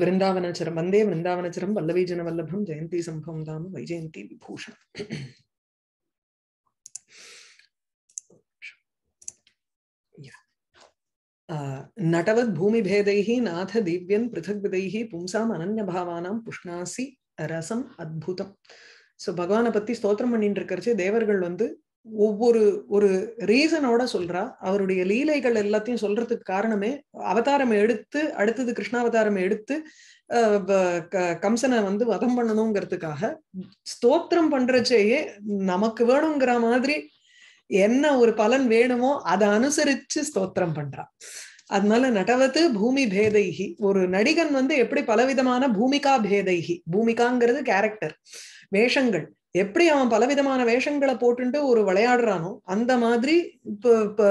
விருந்தாவனச்சரம் வந்தே விருந்தாவனச்சரம் வல்லவி வல்லபம் ஜெயந்தி சம்பவம் தாம வைஜெயந்தி விபூஷணம் நடவத் பூமி பேதைஹி நாத தீவ்யன் விதைஹி பும்சாம் அனன்யபாவானாம் புஷ்ணாசி ரசம் அத்தம் ஸோ பகவானை பத்தி ஸ்தோத்திரம் பண்ணிட்டு இருக்கிறச்சு தேவர்கள் வந்து ஒவ்வொரு ஒரு ரீசனோட சொல்றா அவருடைய லீலைகள் எல்லாத்தையும் சொல்றதுக்கு காரணமே அவதாரம் எடுத்து அடுத்தது கிருஷ்ணாவதாரம் எடுத்து கம்சனை வந்து வதம் பண்ணணுங்கிறதுக்காக ஸ்தோத்திரம் பண்றச்சேயே நமக்கு வேணுங்கிற மாதிரி என்ன ஒரு பலன் வேணுமோ அதை அனுசரிச்சு ஸ்தோத்திரம் பண்றான் அதனால நடவது பூமி பேதைகி ஒரு நடிகன் வந்து எப்படி பலவிதமான பூமிகா பேதைகி பூமிகாங்கிறது கேரக்டர் வேஷங்கள் எப்படி அவன் பலவிதமான வேஷங்களை போட்டு ஒரு விளையாடுறானோ அந்த மாதிரி இப்போ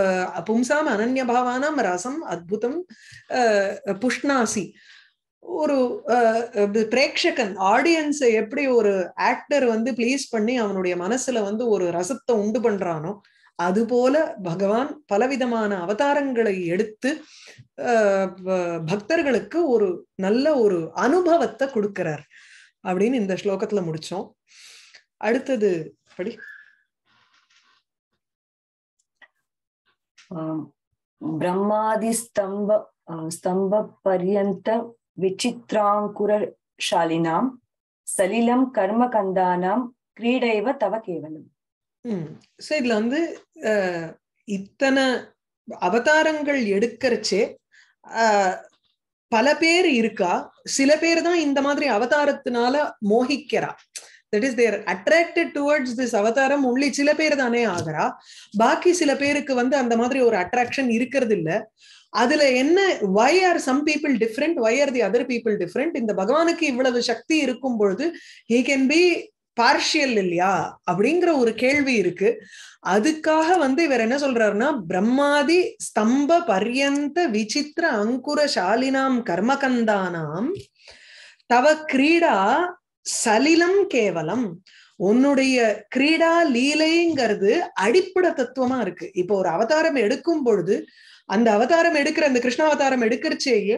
பும்சாம் அனன்யபாவானாம் ரசம் அத்புதம் புஷ்ணாசி ஒரு பிரேட்சகன் ஆடியன்ஸை எப்படி ஒரு ஆக்டர் வந்து பிளீஸ் பண்ணி அவனுடைய மனசுல வந்து ஒரு ரசத்தை உண்டு பண்றானோ அதுபோல பகவான் பலவிதமான அவதாரங்களை எடுத்து பக்தர்களுக்கு ஒரு நல்ல ஒரு அனுபவத்தை கொடுக்கிறார் அப்படின்னு இந்த ஸ்லோகத்துல முடிச்சோம் அடுத்தது படி பிரம்மாதி ஸ்தம்ப ஸ்தம்ப பரியந்த ஷாலினாம் சலிலம் கர்மகந்தானாம் கிரீடைவ தவ கேவலம் சோ இதுல வந்து இத்தனை அவதாரங்கள் எடுக்கிறச்சே பல பேர் இருக்கா சில பேர் தான் இந்த மாதிரி அவதாரத்தினால மோகிக்கிறா that is they're attracted towards this அவதாரம் உள்ளி சில பேர் தானே ஆகிறா பாக்கி சில பேருக்கு வந்து அந்த மாதிரி ஒரு அட்ராக்ஷன் இருக்கிறது இல்ல அதுல என்ன why are some people different why are the other people different இந்த பகவானுக்கு இவ்வளவு சக்தி இருக்கும் பொழுது ஹீ கேன் பி பார்ஷியல் இல்லையா அப்படிங்கிற ஒரு கேள்வி இருக்கு அதுக்காக வந்து இவர் என்ன சொல்றாருன்னா பிரம்மாதி ஸ்தம்ப பர்யந்த விசித்திர சாலினாம் கர்மகந்தானாம் தவ கிரீடா சலிலம் கேவலம் உன்னுடைய கிரீடா லீலைங்கிறது அடிப்படை தத்துவமா இருக்கு இப்போ ஒரு அவதாரம் எடுக்கும் பொழுது அந்த அவதாரம் எடுக்கிற அந்த அவதாரம் எடுக்கிறச்சேயே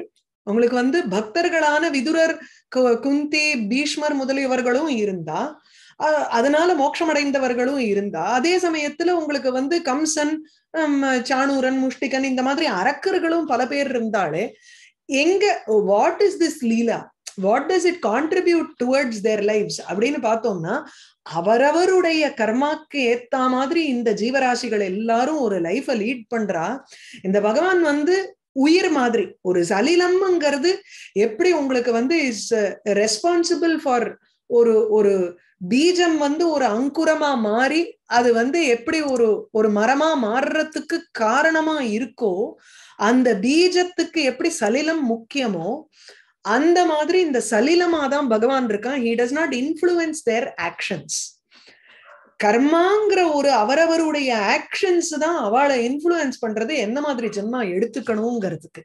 உங்களுக்கு வந்து பக்தர்களான விதுரர் குந்தி பீஷ்மர் முதலியவர்களும் இருந்தா அதனால மோட்சம் அடைந்தவர்களும் இருந்தா அதே சமயத்துல உங்களுக்கு வந்து கம்சன் சாணூரன் முஷ்டிகன் இந்த மாதிரி அரக்கர்களும் பல பேர் இருந்தாலே எங்க வாட் இஸ் திஸ் லீலா what does it contribute towards their lifes அப்படின்னு பார்த்தோம்னா அவரவருடைய கர்மாக்கு ஏத்த மாதிரி இந்த ஜீவராசிகள் எல்லாரும் ஒரு லைஃப லீட் பண்றா இந்த பகவான் வந்து உயிர் மாதிரி ஒரு சலிலம்ங்கிறது எப்படி உங்களுக்கு வந்து இஸ் ரெஸ்பான்சிபிள் ஃபார் ஒரு ஒரு பீஜம் வந்து ஒரு அங்குரமா மாறி அது வந்து எப்படி ஒரு ஒரு மரமா மாறுறதுக்கு காரணமா இருக்கோ அந்த பீஜத்துக்கு எப்படி சலிலம் முக்கியமோ அந்த மாதிரி இந்த சலிலமா தான் பகவான் இருக்கான் he does not influence their actions கர்மாங்கிற ஒரு அவரவருடைய ஆக்ஷன்ஸ் தான் அவளை இன்ஃபுளுன்ஸ் பண்றது எந்த மாதிரி ஜென்மா எடுத்துக்கணுங்கிறதுக்கு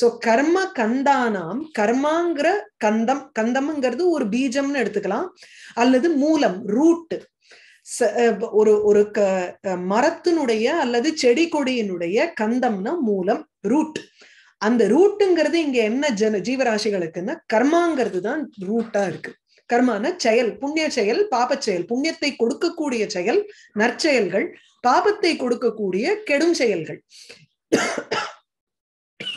சோ கர்ம கந்தானாம் கர்மாங்கிற கந்தம் கந்தம்ங்கிறது ஒரு பீஜம்னு எடுத்துக்கலாம் அல்லது மூலம் ரூட்டு ஒரு ஒரு க மரத்தினுடைய அல்லது செடி கொடியினுடைய கந்தம்னா மூலம் ரூட் அந்த ரூட்டுங்கிறது இங்க என்ன ஜன ஜீவராசிகளுக்குன்னா கர்மாங்கிறது தான் ரூட்டா இருக்கு கர்மான செயல் புண்ணிய செயல் பாப செயல் புண்ணியத்தை கொடுக்கக்கூடிய செயல் நற்செயல்கள் பாபத்தை கொடுக்கக்கூடிய கெடும் செயல்கள்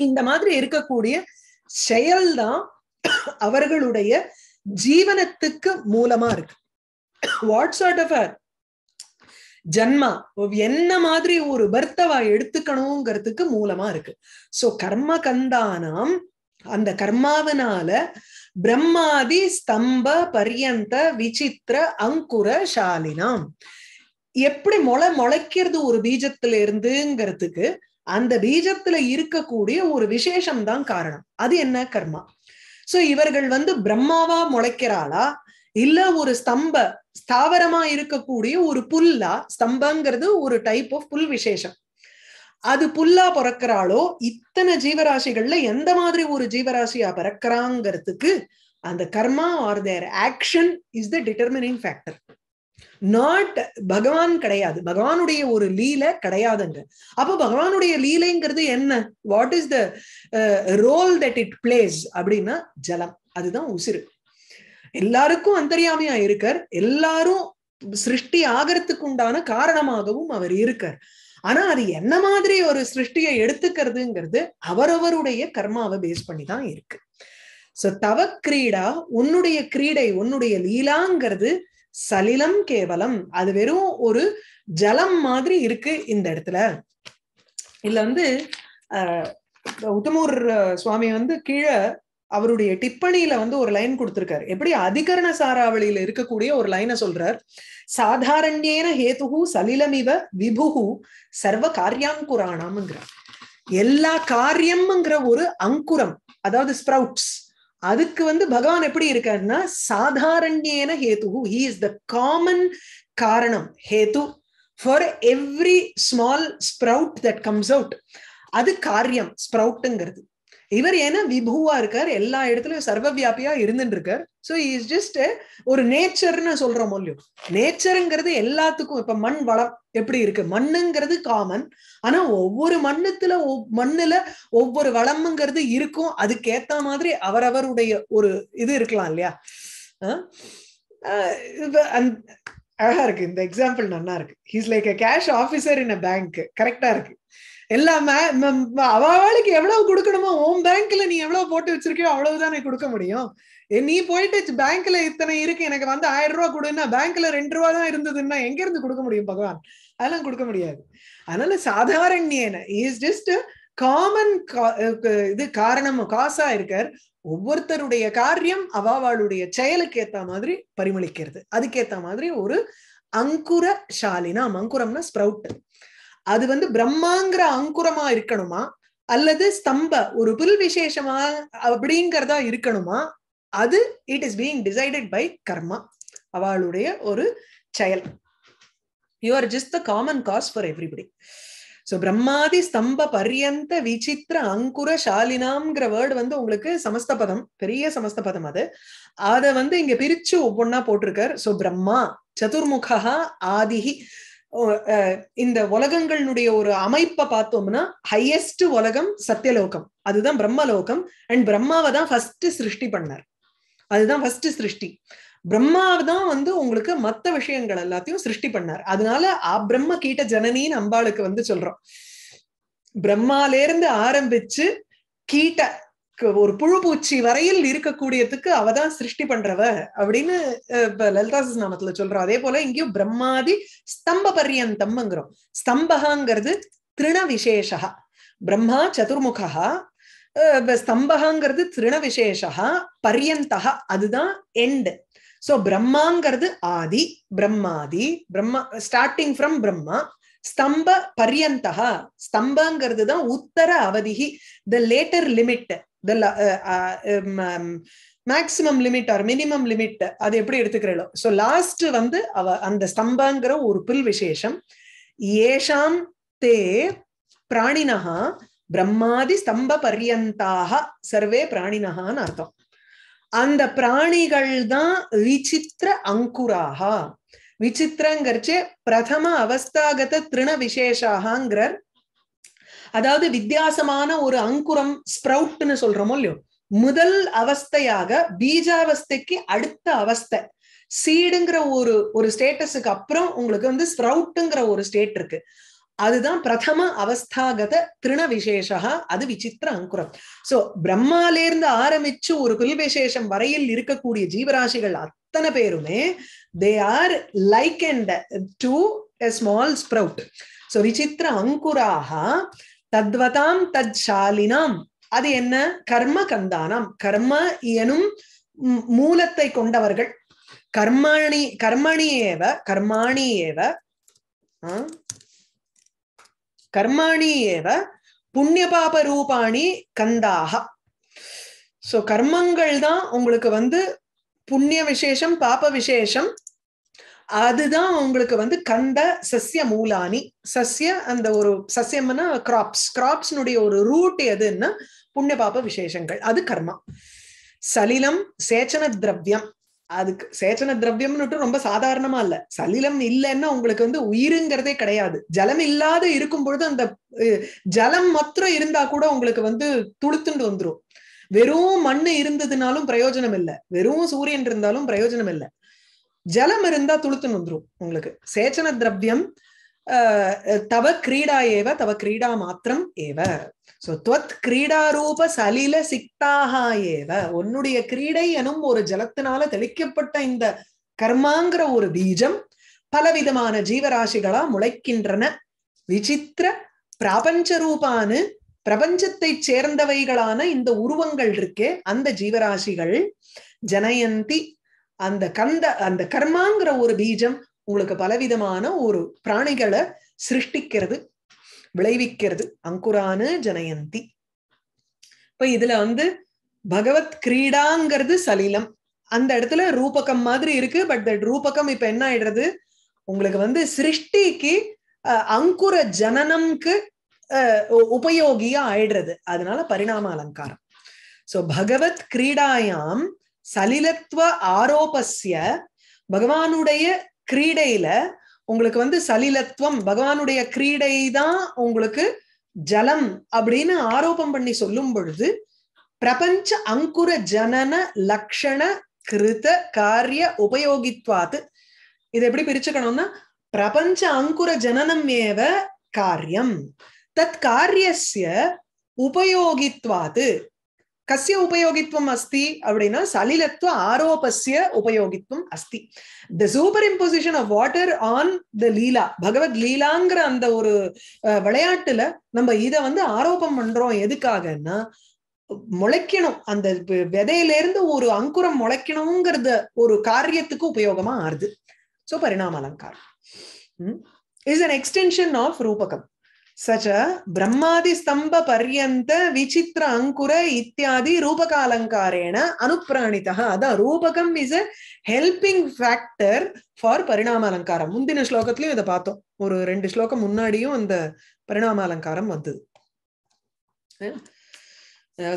இந்த மாதிரி இருக்கக்கூடிய செயல்தான் அவர்களுடைய ஜீவனத்துக்கு மூலமா இருக்கு வாட்ஸ் ஆட் ஆஃப் ஜன்மா என்ன மாதிரி ஒரு பர்த்தவா எடுத்துக்கணுங்கிறதுக்கு மூலமா இருக்கு சோ கர்ம கந்தானாம் அந்த கர்மாவனால பிரம்மாதி ஸ்தம்ப பரியந்த விசித்திர அங்குர சாலினாம் எப்படி முளை முளைக்கிறது ஒரு பீஜத்துல இருந்துங்கிறதுக்கு அந்த பீஜத்துல இருக்கக்கூடிய ஒரு விசேஷம் தான் காரணம் அது என்ன கர்மா சோ இவர்கள் வந்து பிரம்மாவா முளைக்கிறாளா இல்ல ஒரு ஸ்தம்ப ஸ்தாவரமா இருக்கக்கூடிய ஒரு புல்லா ஸ்தம்பங்கிறது ஒரு டைப் ஆஃப் புல் விசேஷம் அது புல்லா பிறக்கிறாளோ இத்தனை ஜீவராசிகள்ல எந்த மாதிரி ஒரு ஜீவராசியா பிறக்கிறாங்கிறதுக்கு அந்த கர்மா are their action is the determining factor not பகவான் கிடையாது பகவானுடைய ஒரு லீலை கிடையாதுங்க அப்போ பகவானுடைய லீலைங்கிறது என்ன what is the role that it plays அப்படின்னா ஜலம் அதுதான் உசிறு எல்லாருக்கும் அந்தரியாமையா இருக்கார் எல்லாரும் சிருஷ்டி ஆகிறதுக்கு உண்டான காரணமாகவும் அவர் இருக்கார் ஆனா அது என்ன மாதிரி ஒரு சிருஷ்டியை எடுத்துக்கிறதுங்கிறது அவரவருடைய கர்மாவை பேஸ் பண்ணி தான் இருக்கு சோ தவ கிரீடா உன்னுடைய கிரீடை உன்னுடைய லீலாங்கிறது சலிலம் கேவலம் அது வெறும் ஒரு ஜலம் மாதிரி இருக்கு இந்த இடத்துல இதுல வந்து உத்தமூர் சுவாமி வந்து கீழே அவருடைய டிப்பணியில வந்து ஒரு லைன் கொடுத்திருக்காரு எப்படி அதிகரண சாராவளியில இருக்கக்கூடிய ஒரு லைனை சொல்றார் சாதாரண்யேன ஹேதுகு சலிலமிவ விபுகு சர்வ காரியாம் எல்லா காரியம்ங்கிற ஒரு அங்குரம் அதாவது ஸ்ப்ரவுட்ஸ் அதுக்கு வந்து பகவான் எப்படி இருக்காருன்னா சாதாரண்யேன ஹேதுகு ஹி இஸ் த காமன் காரணம் ஹேது for every small sprout that comes out அது காரியம் ஸ்ப்ரவுட்டுங்கிறது இவர் ஏன்னா விபுவா இருக்கார் எல்லா இடத்துலயும் சர்வவியாபியா இருந்துட்டு இருக்கார் சோ இஸ் ஜஸ்ட் ஒரு நேச்சர்னு சொல்ற மொழியும் நேச்சருங்கிறது எல்லாத்துக்கும் இப்ப மண் வளம் எப்படி இருக்கு மண்ணுங்கிறது காமன் ஆனா ஒவ்வொரு மண்ணுத்துல மண்ணுல ஒவ்வொரு வளமுங்கிறது இருக்கும் அதுக்கேத்த மாதிரி அவரவருடைய ஒரு இது இருக்கலாம் இல்லையா அழகா இருக்கு இந்த எக்ஸாம்பிள் நல்லா இருக்கு he's like a cash officer in a bank கரெக்டா இருக்கு எல்லாமே அவளுக்கு எவ்வளவு கொடுக்கணுமோ உன் பேங்க்ல நீ எவ்வளவு போட்டு வச்சிருக்கியோ அவ்வளவுதானே கொடுக்க முடியும் நீ போயிட்டு பேங்க்ல இத்தனை இருக்கு எனக்கு வந்து ஆயிரம் ரூபா கொடுன்னா பேங்க்ல ரெண்டு ரூபா தான் இருந்ததுன்னா எங்க இருந்து கொடுக்க முடியும் பகவான் அதெல்லாம் கொடுக்க முடியாது அதனால சாதாரண்யன இஸ் ஜஸ்ட் காமன் இது காரணம் காசா இருக்கார் ஒவ்வொருத்தருடைய காரியம் அவாவாளுடைய செயலுக்கு ஏத்த மாதிரி பரிமளிக்கிறது அதுக்கேத்த மாதிரி ஒரு அங்குர ஷாலினா அங்குரம்னா ஸ்ப்ரவுட் அது வந்து பிரம்மாங்கிற அங்குரமா இருக்கணுமா அல்லது ஸ்தம்ப ஒரு புல் விசேஷமா அப்படிங்கிறதா இருக்கணுமா அது it is being decided by கர்மா அவளுடைய ஒரு செயல் you are just the common cause for everybody so பிரம்மாதி ஸ்தம்ப பரியந்த விசித்திர அங்குர ஷாலினாம்ங்கிற வேர்டு வந்து உங்களுக்கு சமஸ்த பதம் பெரிய சமஸ்த பதம் அது அதை வந்து இங்க பிரிச்சு ஒவ்வொன்னா போட்டிருக்கார் ஸோ பிரம்மா சதுர்முகா ஆதிஹி இந்த உலகங்களுடைய ஒரு அமைப்பை பார்த்தோம்னா ஹையஸ்ட் உலகம் சத்தியலோகம் அதுதான் பிரம்மலோகம் அண்ட் பிரம்மாவை தான் ஃபர்ஸ்ட் சிருஷ்டி பண்ணார் அதுதான் ஃபர்ஸ்ட் சிருஷ்டி பிரம்மாவை தான் வந்து உங்களுக்கு மத்த விஷயங்கள் எல்லாத்தையும் சிருஷ்டி பண்ணார் அதனால ஆ பிரம்ம கீட்ட ஜனனின்னு அம்பாளுக்கு வந்து சொல்றோம் பிரம்மாலேருந்து இருந்து ஆரம்பிச்சு கீட்ட ஒரு புழுபூச்சி வரையில் இருக்கக்கூடியதுக்கு அவ தான் சிருஷ்டி பண்றவ அப்படின்னு லலிதாசு நாமத்துல சொல்றோம் அதே போல இங்கேயும் பிரம்மாதி ஸ்தம்ப பரியந்தம்ங்கிறோம் ஸ்தம்பகாங்கிறது திருண விசேஷா பிரம்மா சதுர்முகா ஸ்தம்பகாங்கிறது திருண விசேஷா பரியந்தா அதுதான் எண்ட் சோ பிரம்மாங்கிறது ஆதி பிரம்மாதி பிரம்மா ஸ்டார்டிங் ஃப்ரம் பிரம்மா ஸ்தம்ப பரியந்தா ஸ்தம்பங்கிறது தான் உத்தர அவதிகி the later limit the maximum limit or minimum limit அது எப்படி எடுத்துக்கிறோம் ஸோ லாஸ்ட் வந்து அவ அந்த ஸ்தம்பங்கிற ஒரு புல் விசேஷம் ஏஷாம் தே பிராணினஹா பிரம்மாதி ஸ்தம்ப பரியந்தாக சர்வே பிராணினஹான்னு அர்த்தம் அந்த பிராணிகள் தான் விசித்திர அங்குராக விசித்திரங்கிறச்சு பிரதம அவஸ்தாகத திருண விசேஷாங்கிறார் அதாவது வித்தியாசமான ஒரு அங்குரம் ஸ்ப்ரவுட்னு சொல்றோமோ இல்லையோ முதல் அவஸ்தையாக பீஜாவஸ்தைக்கு அடுத்த அவஸ்தை சீடுங்கிற ஒரு ஒரு ஸ்டேட்டஸுக்கு அப்புறம் உங்களுக்கு வந்து ஸ்ப்ரவுட்டுங்கிற ஒரு ஸ்டேட் இருக்கு அதுதான் பிரதம அவஸ்தாகத திருண விசேஷா அது விசித்திர அங்குரம் சோ பிரம்மாலேருந்து ஆரம்பிச்சு ஒரு குல்விசேஷம் வரையில் இருக்கக்கூடிய ஜீவராசிகள் அத்தனை பேருமே they are like and to a small sprout so விசித்திர அங்குராக தத்வதாம் தத் ஷாலினாம் அது என்ன கர்ம கந்தானாம் கர்ம எனும் மூலத்தை கொண்டவர்கள் கர்மாணி கர்மணி ஏவ கர்மாணி ஏவ கர்மாணி ஏவ புண்ணியபாப ரூபாணி கந்தாக ஸோ கர்மங்கள் தான் உங்களுக்கு வந்து புண்ணிய விசேஷம் பாப விசேஷம் அதுதான் உங்களுக்கு வந்து கந்த சசிய மூலானி சசிய அந்த ஒரு சசியம்னா கிராப்ஸ் கிராப்ஸ்னுடைய ஒரு ரூட் எதுன்னா புண்ணிய பாப விசேஷங்கள் அது கர்மா சலிலம் சேச்சன திரவியம் அதுக்கு சேச்சன திரவியம்னுட்டு ரொம்ப சாதாரணமா இல்ல சலிலம் இல்லைன்னா உங்களுக்கு வந்து உயிருங்கிறதே கிடையாது ஜலம் இல்லாத இருக்கும் பொழுது அந்த ஜலம் மாத்திரம் இருந்தா கூட உங்களுக்கு வந்து துளுத்துண்டு வந்துரும் வெறும் மண்ணு இருந்ததுனாலும் பிரயோஜனம் இல்லை வெறும் சூரியன் இருந்தாலும் பிரயோஜனம் இல்லை ஜலம் இருந்தா துளுத்து வந்துடும் உங்களுக்கு சேச்சன திரவியம் தவ கிரீடா ஏவ தவ கிரீடா மாத்திரம் ஏவ சோ துவத் கிரீடாரூப சலில சிக்தாக ஏவ உன்னுடைய கிரீடை எனும் ஒரு ஜலத்தினால தெளிக்கப்பட்ட இந்த கர்மாங்கிற ஒரு பீஜம் பலவிதமான ஜீவராசிகளா முளைக்கின்றன விசித்திர பிராபஞ்ச ரூபானு பிரபஞ்சத்தை சேர்ந்தவைகளான இந்த உருவங்கள் இருக்கே அந்த ஜீவராசிகள் ஜனயந்தி அந்த கந்த அந்த கர்மாங்கிற ஒரு பீஜம் உங்களுக்கு பலவிதமான ஒரு பிராணிகளை சிருஷ்டிக்கிறது விளைவிக்கிறது அங்குரானு ஜனயந்தி இப்ப இதுல வந்து பகவத் கிரீடாங்கிறது சலிலம் அந்த இடத்துல ரூபகம் மாதிரி இருக்கு பட் தட் ரூபகம் இப்ப என்ன ஆயிடுறது உங்களுக்கு வந்து சிருஷ்டிக்கு அங்குர ஜனனம்க்கு உபயோகியா ஆயிடுறது அதனால பரிணாம அலங்காரம் சோ பகவத் கிரீடாயாம் சலிலத்துவ ஆரோபஸ்ய பகவானுடைய கிரீடையில உங்களுக்கு வந்து சலிலத்துவம் பகவானுடைய கிரீடை தான் உங்களுக்கு ஜலம் அப்படின்னு ஆரோபம் பண்ணி சொல்லும் பொழுது பிரபஞ்ச அங்குர ஜனன லக்ஷண கிருத காரிய உபயோகித்வாத்து இதை எப்படி பிரிச்சுக்கணும்னா பிரபஞ்ச அங்குர ஜனனம் ஏவ காரியம் தத் காரிய உபயோகித்வாது கசிய உபயோகித்வம் அஸ்தி அப்படின்னா சலிலத்துவ ஆரோபசிய உபயோகித்வம் அஸ்தி the super imposition of water on the லீலா பகவத் லீலாங்கிற அந்த ஒரு விளையாட்டுல நம்ம இதை வந்து ஆரோபம் பண்றோம் எதுக்காகன்னா முளைக்கணும் அந்த விதையில இருந்து ஒரு அங்குரம் முளைக்கணுங்கிறத ஒரு காரியத்துக்கு உபயோகமா ஆறுது சோ பரிணாம அலங்காரம் இஸ் அன் எக்ஸ்டென்ஷன் ஆஃப் ரூபகம் சச்ச பிரம்மாதி ஸ்தம்ப பர்யந்த விசித்திர அங்குர இத்தியாதி ரூபகாலங்காரேன அனுப்பிராணிதா அதான் ரூபகம் is a helping factor for பரிணாம அலங்காரம் முந்தின ஸ்லோகத்திலையும் இதை பார்த்தோம் ஒரு ரெண்டு ஸ்லோகம் முன்னாடியும் அந்த பரிணாம அலங்காரம் வந்தது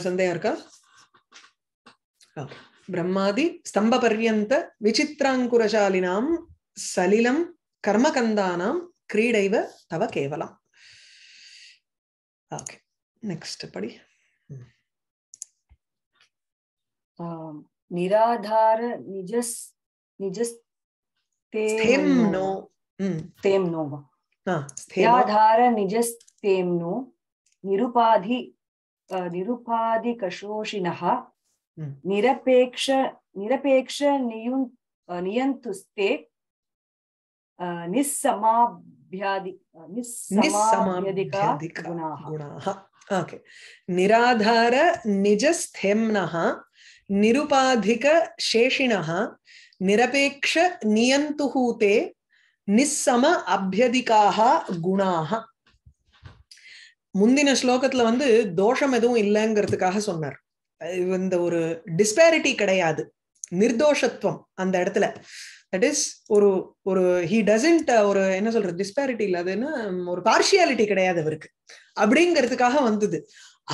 சந்தேகம் இருக்கா பிரம்மாதி ஸ்தம்ப பர்யந்த விசித்திராங்குரசாலினாம் சலிலம் கர்மகந்தானாம் கிரீடைவ தவ கேவலாம் ओके नेक्स्ट पढ़िए निराधार निजस निजस तेम नो हम्म। तेमनो तेमनो निराधार निजस तेम नो निरुपाधि निरुपाधि कशोषिणः हम्म। निरपेक्ष निरपेक्ष नियुं नियंतुस्ते निस्समाप ஓகே நிராதார நிஜஸ்தேம்னஹ நிருபாதிக சேஷிணஹ நிரபேக்ஷ நியந்துஹூதே நிஸ்ஸம அபியதிகாக குணாக முந்தின ஸ்லோகத்துல வந்து தோஷம் எதுவும் இல்லைங்கிறதுக்காக சொன்னார் இந்த ஒரு டிஸ்பேரிட்டி கிடையாது நிர்தோஷத்துவம் அந்த இடத்துல தட் இஸ் ஒரு ஒரு ஹி டசன்ட் ஒரு என்ன சொல்றது டிஸ்பாரிட்டி இல்லாதுன்னா ஒரு பார்ஷியாலிட்டி கிடையாது அவருக்கு அப்படிங்கிறதுக்காக வந்தது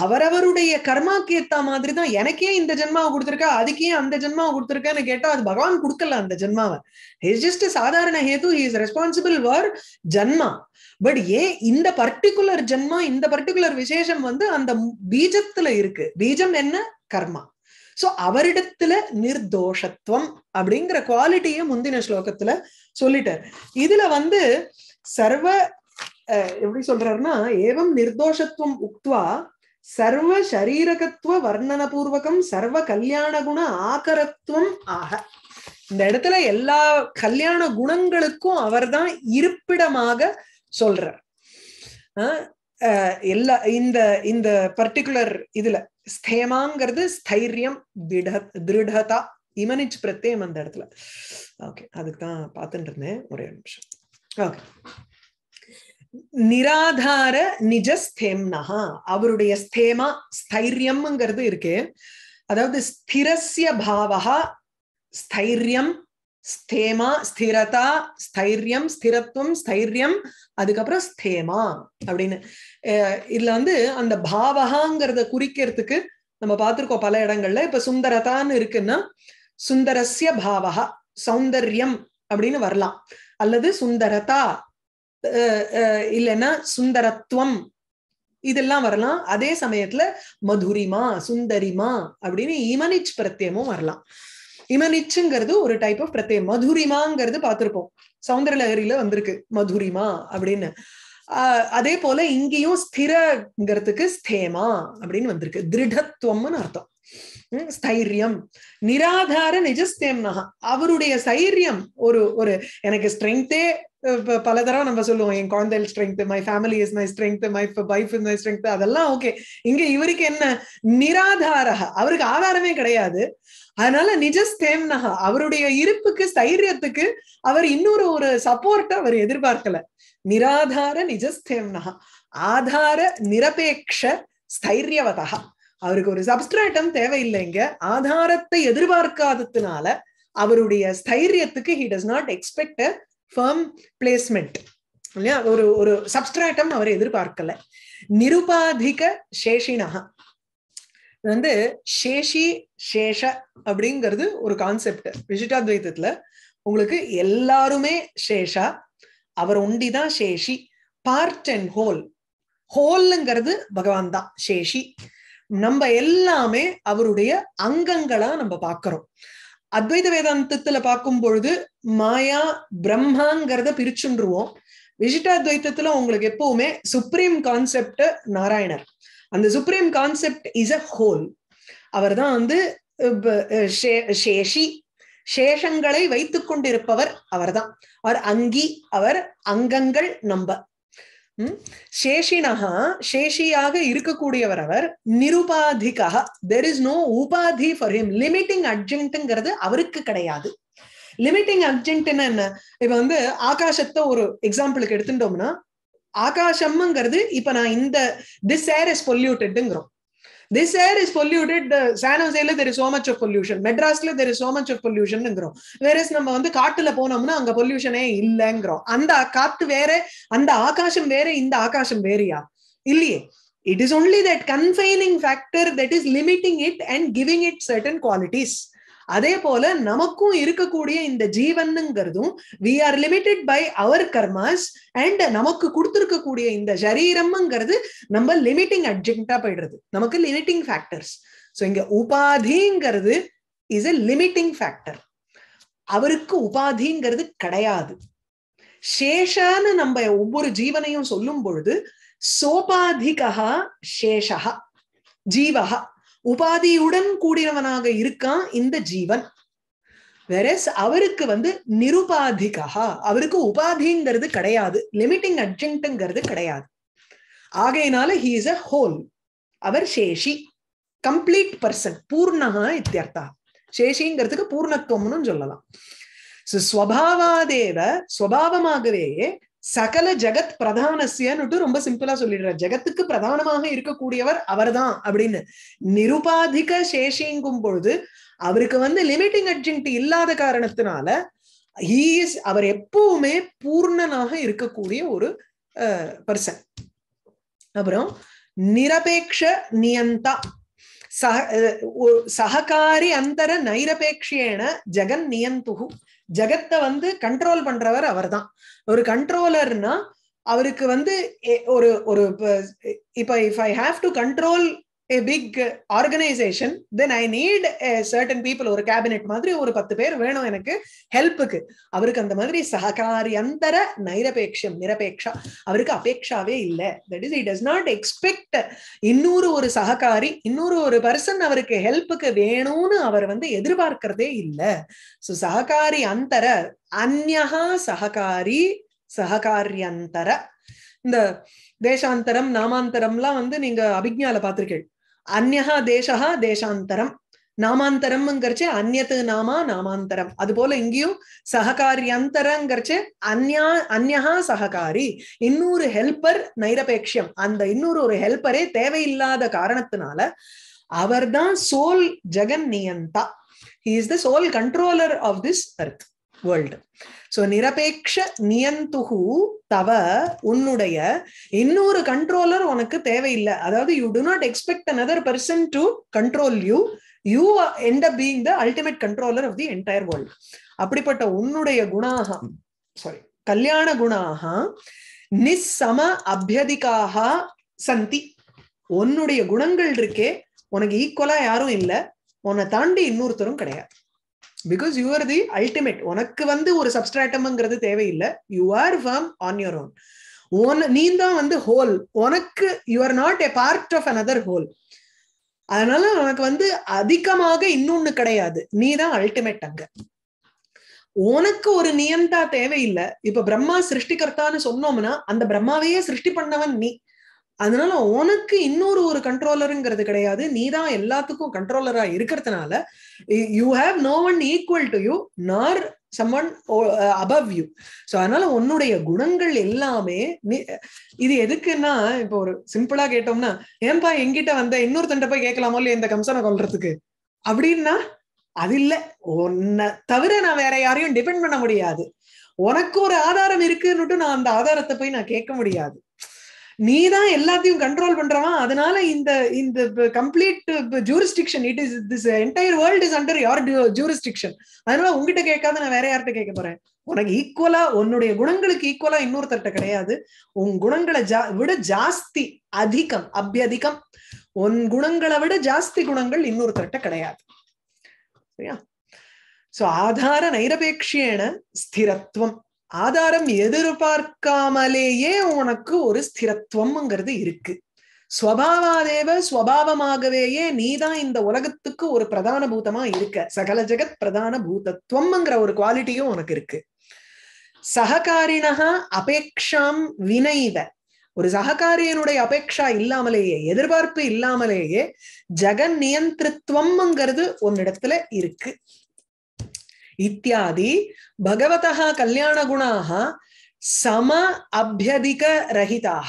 அவரவருடைய கர்மாக்கு ஏத்த மாதிரி தான் எனக்கே இந்த ஜென்மாவை கொடுத்துருக்கா அதுக்கே அந்த ஜென்மாவை கொடுத்திருக்கேன்னு கேட்டா அது பகவான் கொடுக்கல அந்த ஜென்மாவை இஸ் ஜஸ்ட் சாதாரண ஹேது இஸ் ரெஸ்பான்சிபிள் ஃபார் ஜென்மா பட் ஏன் இந்த பர்டிகுலர் ஜென்மா இந்த பர்டிகுலர் விசேஷம் வந்து அந்த பீஜத்துல இருக்கு பீஜம் என்ன கர்மா சோ அவரிடத்துல நிர்தோஷத்துவம் அப்படிங்கிற குவாலிட்டியை முந்தின ஸ்லோகத்துல சொல்லிட்டார் இதுல வந்து சர்வ எப்படி சொல்றாருன்னா ஏவம் நிர்தோஷத்துவம் உக்துவா சர்வ சரீரகத்துவ வர்ணன பூர்வகம் சர்வ கல்யாண குண ஆகரத்துவம் ஆக இந்த இடத்துல எல்லா கல்யாண குணங்களுக்கும் அவர் தான் இருப்பிடமாக சொல்றார் எல்லா இந்த இந்த பர்டிகுலர் இதுல ஸ்தேமாங்கிறது ஸ்தைரியம் திட திருடதா இமனிச் பிரத்யம் அந்த இடத்துல ஓகே அதுக்கு தான் பார்த்துட்டு இருந்தேன் ஒரே நிமிஷம் ஓகே நிராதார நிஜஸ்தேம்னா அவருடைய ஸ்தேமா ஸ்தைரியம்ங்கிறது இருக்கு அதாவது ஸ்திரஸ்ய பாவகா ஸ்தைரியம் ஸ்தேமா ஸ்திரதா ஸ்தைரியம் ஸ்திரத்துவம் ஸ்தைரியம் அதுக்கப்புறம் ஸ்தேமா அப்படின்னு இதுல வந்து அந்த பாவகாங்கிறத குறிக்கிறதுக்கு நம்ம பார்த்துருக்கோம் பல இடங்கள்ல இப்ப சுந்தரதான்னு இருக்குன்னா சுந்தரஸ்ய பாவகா சௌந்தர்யம் அப்படின்னு வரலாம் அல்லது சுந்தரதா இல்லைன்னா சுந்தரத்துவம் இதெல்லாம் வரலாம் அதே சமயத்துல மதுரிமா சுந்தரிமா அப்படின்னு இமனிச் பிரத்தியமும் வரலாம் இமனிச்சுங்கிறது ஒரு டைப் ஆஃப் பிரத்யம் மதுரிமாங்கிறது பார்த்திருப்போம் சவுந்தர லகரியில வந்திருக்கு மதுரிமா அப்படின்னு அதே போல இங்கேயும் ஸ்திரங்கிறதுக்கு ஸ்தேமா அப்படின்னு வந்திருக்கு திருடத்துவம்னு அர்த்தம் ஸ்தைரியம் நிராதார நிஜஸ்தேம்னா அவருடைய சைரியம் ஒரு ஒரு எனக்கு ஸ்ட்ரென்த்தே பல தரம் நம்ம சொல்லுவோம் என் குழந்தைகள் strength my family is my strength my wife is my strength அதெல்லாம் ஓகே இங்க இவருக்கு என்ன நிராதாரக அவருக்கு ஆதாரமே கிடையாது அதனால நிஜஸ்தேம்னஹா அவருடைய இருப்புக்கு ஸ்தைரியத்துக்கு அவர் இன்னொரு ஒரு சப்போர்ட் அவர் எதிர்பார்க்கல நிராதார நிஜஸ்தேம்னஹா ஆதார நிரபேக்ஷ ஸ்தைரியவதா அவருக்கு ஒரு சப்ஸ்ட்ராட்டம் தேவையில்லைங்க ஆதாரத்தை எதிர்பார்க்காததுனால அவருடைய ஸ்தைரியத்துக்கு he does not expect firm placement இல்லையா ஒரு ஒரு சப்ஸ்ட்ராட்டம் அவர் எதிர்பார்க்கல நிருபாதிக சேஷினகா இது வந்து சேஷி சேஷ அப்படிங்கிறது ஒரு கான்செப்ட் விசிட்டாத்வைத்தத்துல உங்களுக்கு எல்லாருமே சேஷா அவர் உண்டிதான் சேஷி பார்ட் அண்ட் ஹோல் ஹோல்ங்கிறது பகவான் தான் சேஷி நம்ம எல்லாமே அவருடைய அங்கங்களா நம்ம பார்க்கிறோம் அத்வைத வேதாந்தத்துல பார்க்கும் பொழுது மாயா பிரம்மாங்கிறத பிரிச்சுன்றுவோம் விசிட்டாத்வைத்தத்துல உங்களுக்கு எப்பவுமே சுப்ரீம் கான்செப்ட் நாராயணர் அந்த supreme concept is a whole அவர் தான் வந்து சேஷி சேஷங்களை வைத்துக் கொண்டிருப்பவர் அவர் தான் அவர் அங்கி அவர் அங்கங்கள் நம்ப சேஷினகா சேஷியாக இருக்கக்கூடியவர் அவர் நிருபாதிகா தெர் இஸ் நோ உபாதி ஃபார் ஹிம் லிமிட்டிங் அட்ஜென்ட்ங்கிறது அவருக்கு கிடையாது லிமிட்டிங் அப்ஜென்ட்னா என்ன இப்ப வந்து ஆகாசத்தை ஒரு எக்ஸாம்பிளுக்கு எடுத்துட்டோம்னா ஆகாசம்ங்கிறது இப்ப நான் இந்த திஸ் ஏர் இஸ் பொல்யூட்டட்ங்கிறோம் திஸ் ஏர் இஸ் பொல்யூட்டட் சானோசேல there is so much of pollution மெட்ராஸ்ல there is so much of பொல்யூஷன்ங்கிறோம் வேற நம்ம வந்து காட்டுல போனோம்னா அங்க பொல்யூஷனே இல்லைங்கிறோம் அந்த காத்து வேற அந்த ஆகாசம் வேற இந்த ஆகாசம் வேறியா இல்லையே it is only that confining factor that is limiting it and giving it certain qualities அதே போல நமக்கும் இருக்கக்கூடிய இந்த ஜீவனுங்கிறதும் we are limited by our கர்மாஸ் அண்ட் நமக்கு கொடுத்துருக்கக்கூடிய இந்த சரீரம்ங்கிறது நம்ம லிமிட்டிங் அட்ஜெக்டா போயிடுறது நமக்கு லிமிட்டிங் ஃபேக்டர்ஸ் ஸோ இங்க உபாதிங்கிறது இஸ் எ லிமிட்டிங் ஃபேக்டர் அவருக்கு உபாதிங்கிறது கிடையாது சேஷான்னு நம்ம ஒவ்வொரு ஜீவனையும் சொல்லும் பொழுது சோபாதிகா சேஷகா ஜீவகா உபாதியுடன் கூடினவனாக இருக்கான் இந்த ஜீவன் வெரஸ் அவருக்கு வந்து நிருபாதிகா அவருக்கு உபாதிங்கிறது கிடையாது லிமிட்டிங் அட்ஜென்ட்ங்கிறது கிடையாது ஆகையினால ஹீஸ் இஸ் அ ஹோல் அவர் சேஷி கம்ப்ளீட் பர்சன் பூர்ணகா இத்தியர்த்தா சேஷிங்கிறதுக்கு பூர்ணத்துவம்னு சொல்லலாம் ஸ்வபாவாதேவ ஸ்வபாவமாகவே சகல ஜெகத் பிரதானசியன்னுட்டு ரொம்ப சிம்பிளா சொல்லிடுறார் ஜெகத்துக்கு பிரதானமாக இருக்கக்கூடியவர் அவர் தான் அப்படின்னு நிருபாதிக சேஷிங்கும் பொழுது அவருக்கு வந்து லிமிட்டிங் அட்ஜென்ட் இல்லாத காரணத்தினால ஹீஸ் அவர் எப்பவுமே பூர்ணனாக இருக்கக்கூடிய ஒரு பர்சன் அப்புறம் நிரபேக்ஷ நியந்தா சக சககாரி அந்தர நைரபேக்ஷேன ஜெகன் நியந்துகு ஜெகத்தை வந்து கண்ட்ரோல் பண்றவர் அவர் தான் ஒரு கண்ட்ரோலர்னா அவருக்கு வந்து ஒரு ஒரு இப்ப if I have to control a big organisation then I need certain people ஒரு கேபினெட் மாதிரி ஒரு பத்து பேர் வேணும் எனக்கு ஹெல்ப்புக்கு அவருக்கு அந்த மாதிரி அந்தர நைரபேக்ஷம் நிரபேக்ஷா அவருக்கு அபேக்ஷாவே இல்லை that is he does not expect இன்னொரு ஒரு சககாரி இன்னொரு ஒரு பர்சன் அவருக்கு ஹெல்ப்புக்கு வேணும்னு அவர் வந்து எதிர்பார்க்கறதே இல்லை ஸோ சககாரி அந்தர அந்நா சககாரி சககாரியந்தர இந்த தேசாந்தரம் நாமாந்தரம்லாம் வந்து நீங்க அபிஜால பாத்திருக்கீள் அந்நகா தேசா தேசாந்தரம் நாமாந்தரம்ங்கிறச்சு அந்நத்து நாமா நாமாந்தரம் அது போல இங்கேயும் சககாரியந்தரங்கிறச்சு அந்யா அந்நகா சககாரி இன்னொரு ஹெல்பர் நைரபேக்ஷியம் அந்த இன்னொரு ஒரு ஹெல்பரே தேவையில்லாத காரணத்தினால அவர்தான் சோல் ஜெகன் நியந்தா he is the sole controller of this earth world so நிரபேக்ஷ நியந்துகு தவ உன்னுடைய இன்னொரு கண்ட்ரோலர் உனக்கு தேவையில்லை அதாவது you do not expect another person to control you you end up being the ultimate controller of the entire world அப்படிப்பட்ட உன்னுடைய குணாக சாரி கல்யாண குணாக நிசம அபியதிக்காக சந்தி உன்னுடைய குணங்கள் இருக்கே உனக்கு ஈக்குவலா யாரும் இல்லை உன்னை தாண்டி இன்னொருத்தரும் கிடையாது because you are the ultimate உனக்கு வந்து ஒரு சப்ஸ்ட்ராட்டம்ங்கிறது தேவையில்லை you are form on your own நீ தான் வந்து ஹோல் உனக்கு you are not a part of another whole அதனால உனக்கு வந்து அதிகமாக இன்னொன்னு கிடையாது நீ தான் அல்டிமேட் அங்க உனக்கு ஒரு நியந்தா தேவையில்லை இப்ப பிரம்மா சிருஷ்டிகர்த்தான்னு சொன்னோம்னா அந்த பிரம்மாவையே சிருஷ்டி பண்ணவன் நீ அதனால உனக்கு இன்னொரு ஒரு கண்ட்ரோலருங்கிறது கிடையாது நீ தான் எல்லாத்துக்கும் கண்ட்ரோலரா இருக்கிறதுனால you have no one equal to you nor someone above you so அதனால உன்னுடைய குணங்கள் எல்லாமே இது எதுக்குன்னா இப்போ ஒரு சிம்பிளா கேட்டோம்னா ஏன்பா எங்கிட்ட வந்த இன்னொருத்தண்ட போய் கேட்கலாமோ இல்லையா இந்த கம்சனை கொல்றதுக்கு அப்படின்னா அது இல்லை உன்னை தவிர நான் வேற யாரையும் டிபெண்ட் பண்ண முடியாது உனக்கு ஒரு ஆதாரம் இருக்குன்னுட்டு நான் அந்த ஆதாரத்தை போய் நான் கேட்க முடியாது நீ தான் எல்லாத்தையும் கண்ட்ரோல் பண்றவன் அதனால இந்த இந்த complete jurisdiction it is this entire world is under your jurisdiction அதனால உங்ககிட்ட கேட்காத நான் வேற யார்கிட்ட கேட்க போறேன் உனக்கு ஈக்குவலா உன்னுடைய குணங்களுக்கு ஈக்குவலா இன்னொருத்தர்கிட்ட கிடையாது உன் குணங்களை ஜா விட ஜாஸ்தி அதிகம் அபியதிகம் உன் குணங்களை விட ஜாஸ்தி குணங்கள் இன்னொருத்தர்கிட்ட கிடையாது சரியா சோ ஆதார நைரபேக்ஷேன ஸ்திரத்துவம் ஆதாரம் எதிர்பார்க்காமலேயே உனக்கு ஒரு ஸ்திரத்துவம்ங்கிறது இருக்கு ஸ்வபாவாதேவ ஸ்வபாவமாகவேயே நீதான் இந்த உலகத்துக்கு ஒரு பிரதான பூதமா இருக்க சகல ஜெகத் பிரதான பூதத்துவம்ங்கிற ஒரு குவாலிட்டியும் உனக்கு இருக்கு சககாரினகா அபேக்ஷாம் வினைவ ஒரு சககாரியனுடைய அபேக்ஷா இல்லாமலேயே எதிர்பார்ப்பு இல்லாமலேயே ஜெகன் நியந்திருத்துவம்ங்கிறது உன்னிடத்துல இருக்கு இத்தியாதி பகவதா குணாக சம அபியதிக ரஹிதாக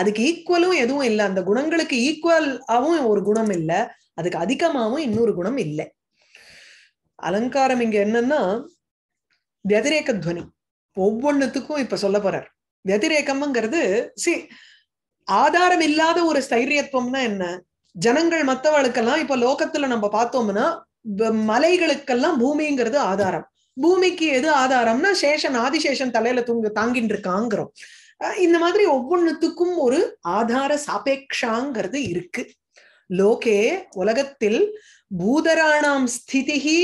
அதுக்கு ஈக்குவலும் எதுவும் இல்லை அந்த குணங்களுக்கு ஈக்குவல் ஆவும் ஒரு குணம் இல்லை அதுக்கு அதிகமாகவும் இன்னொரு குணம் இல்லை அலங்காரம் இங்க என்னன்னா வதிரேக்க துவனி ஒவ்வொன்றுத்துக்கும் இப்ப சொல்ல போறார் வதிரேக்கம்ங்கிறது சி ஆதாரம் இல்லாத ஒரு ஸ்தைரியத்துவம்னா என்ன ஜனங்கள் மத்தவளுக்கெல்லாம் இப்ப லோகத்துல நம்ம பார்த்தோம்னா மலைகளுக்கெல்லாம் பூமிங்கிறது ஆதாரம் பூமிக்கு எது ஆதாரம்னா சேஷன் ஆதிசேஷன் தலையில தூங்க தாங்கிட்டு இருக்காங்கிறோம் இந்த மாதிரி ஒவ்வொன்றுத்துக்கும் ஒரு ஆதார சாபேக்ஷாங்கிறது இருக்கு லோகே உலகத்தில் பூதராணாம் ஸ்திதிகி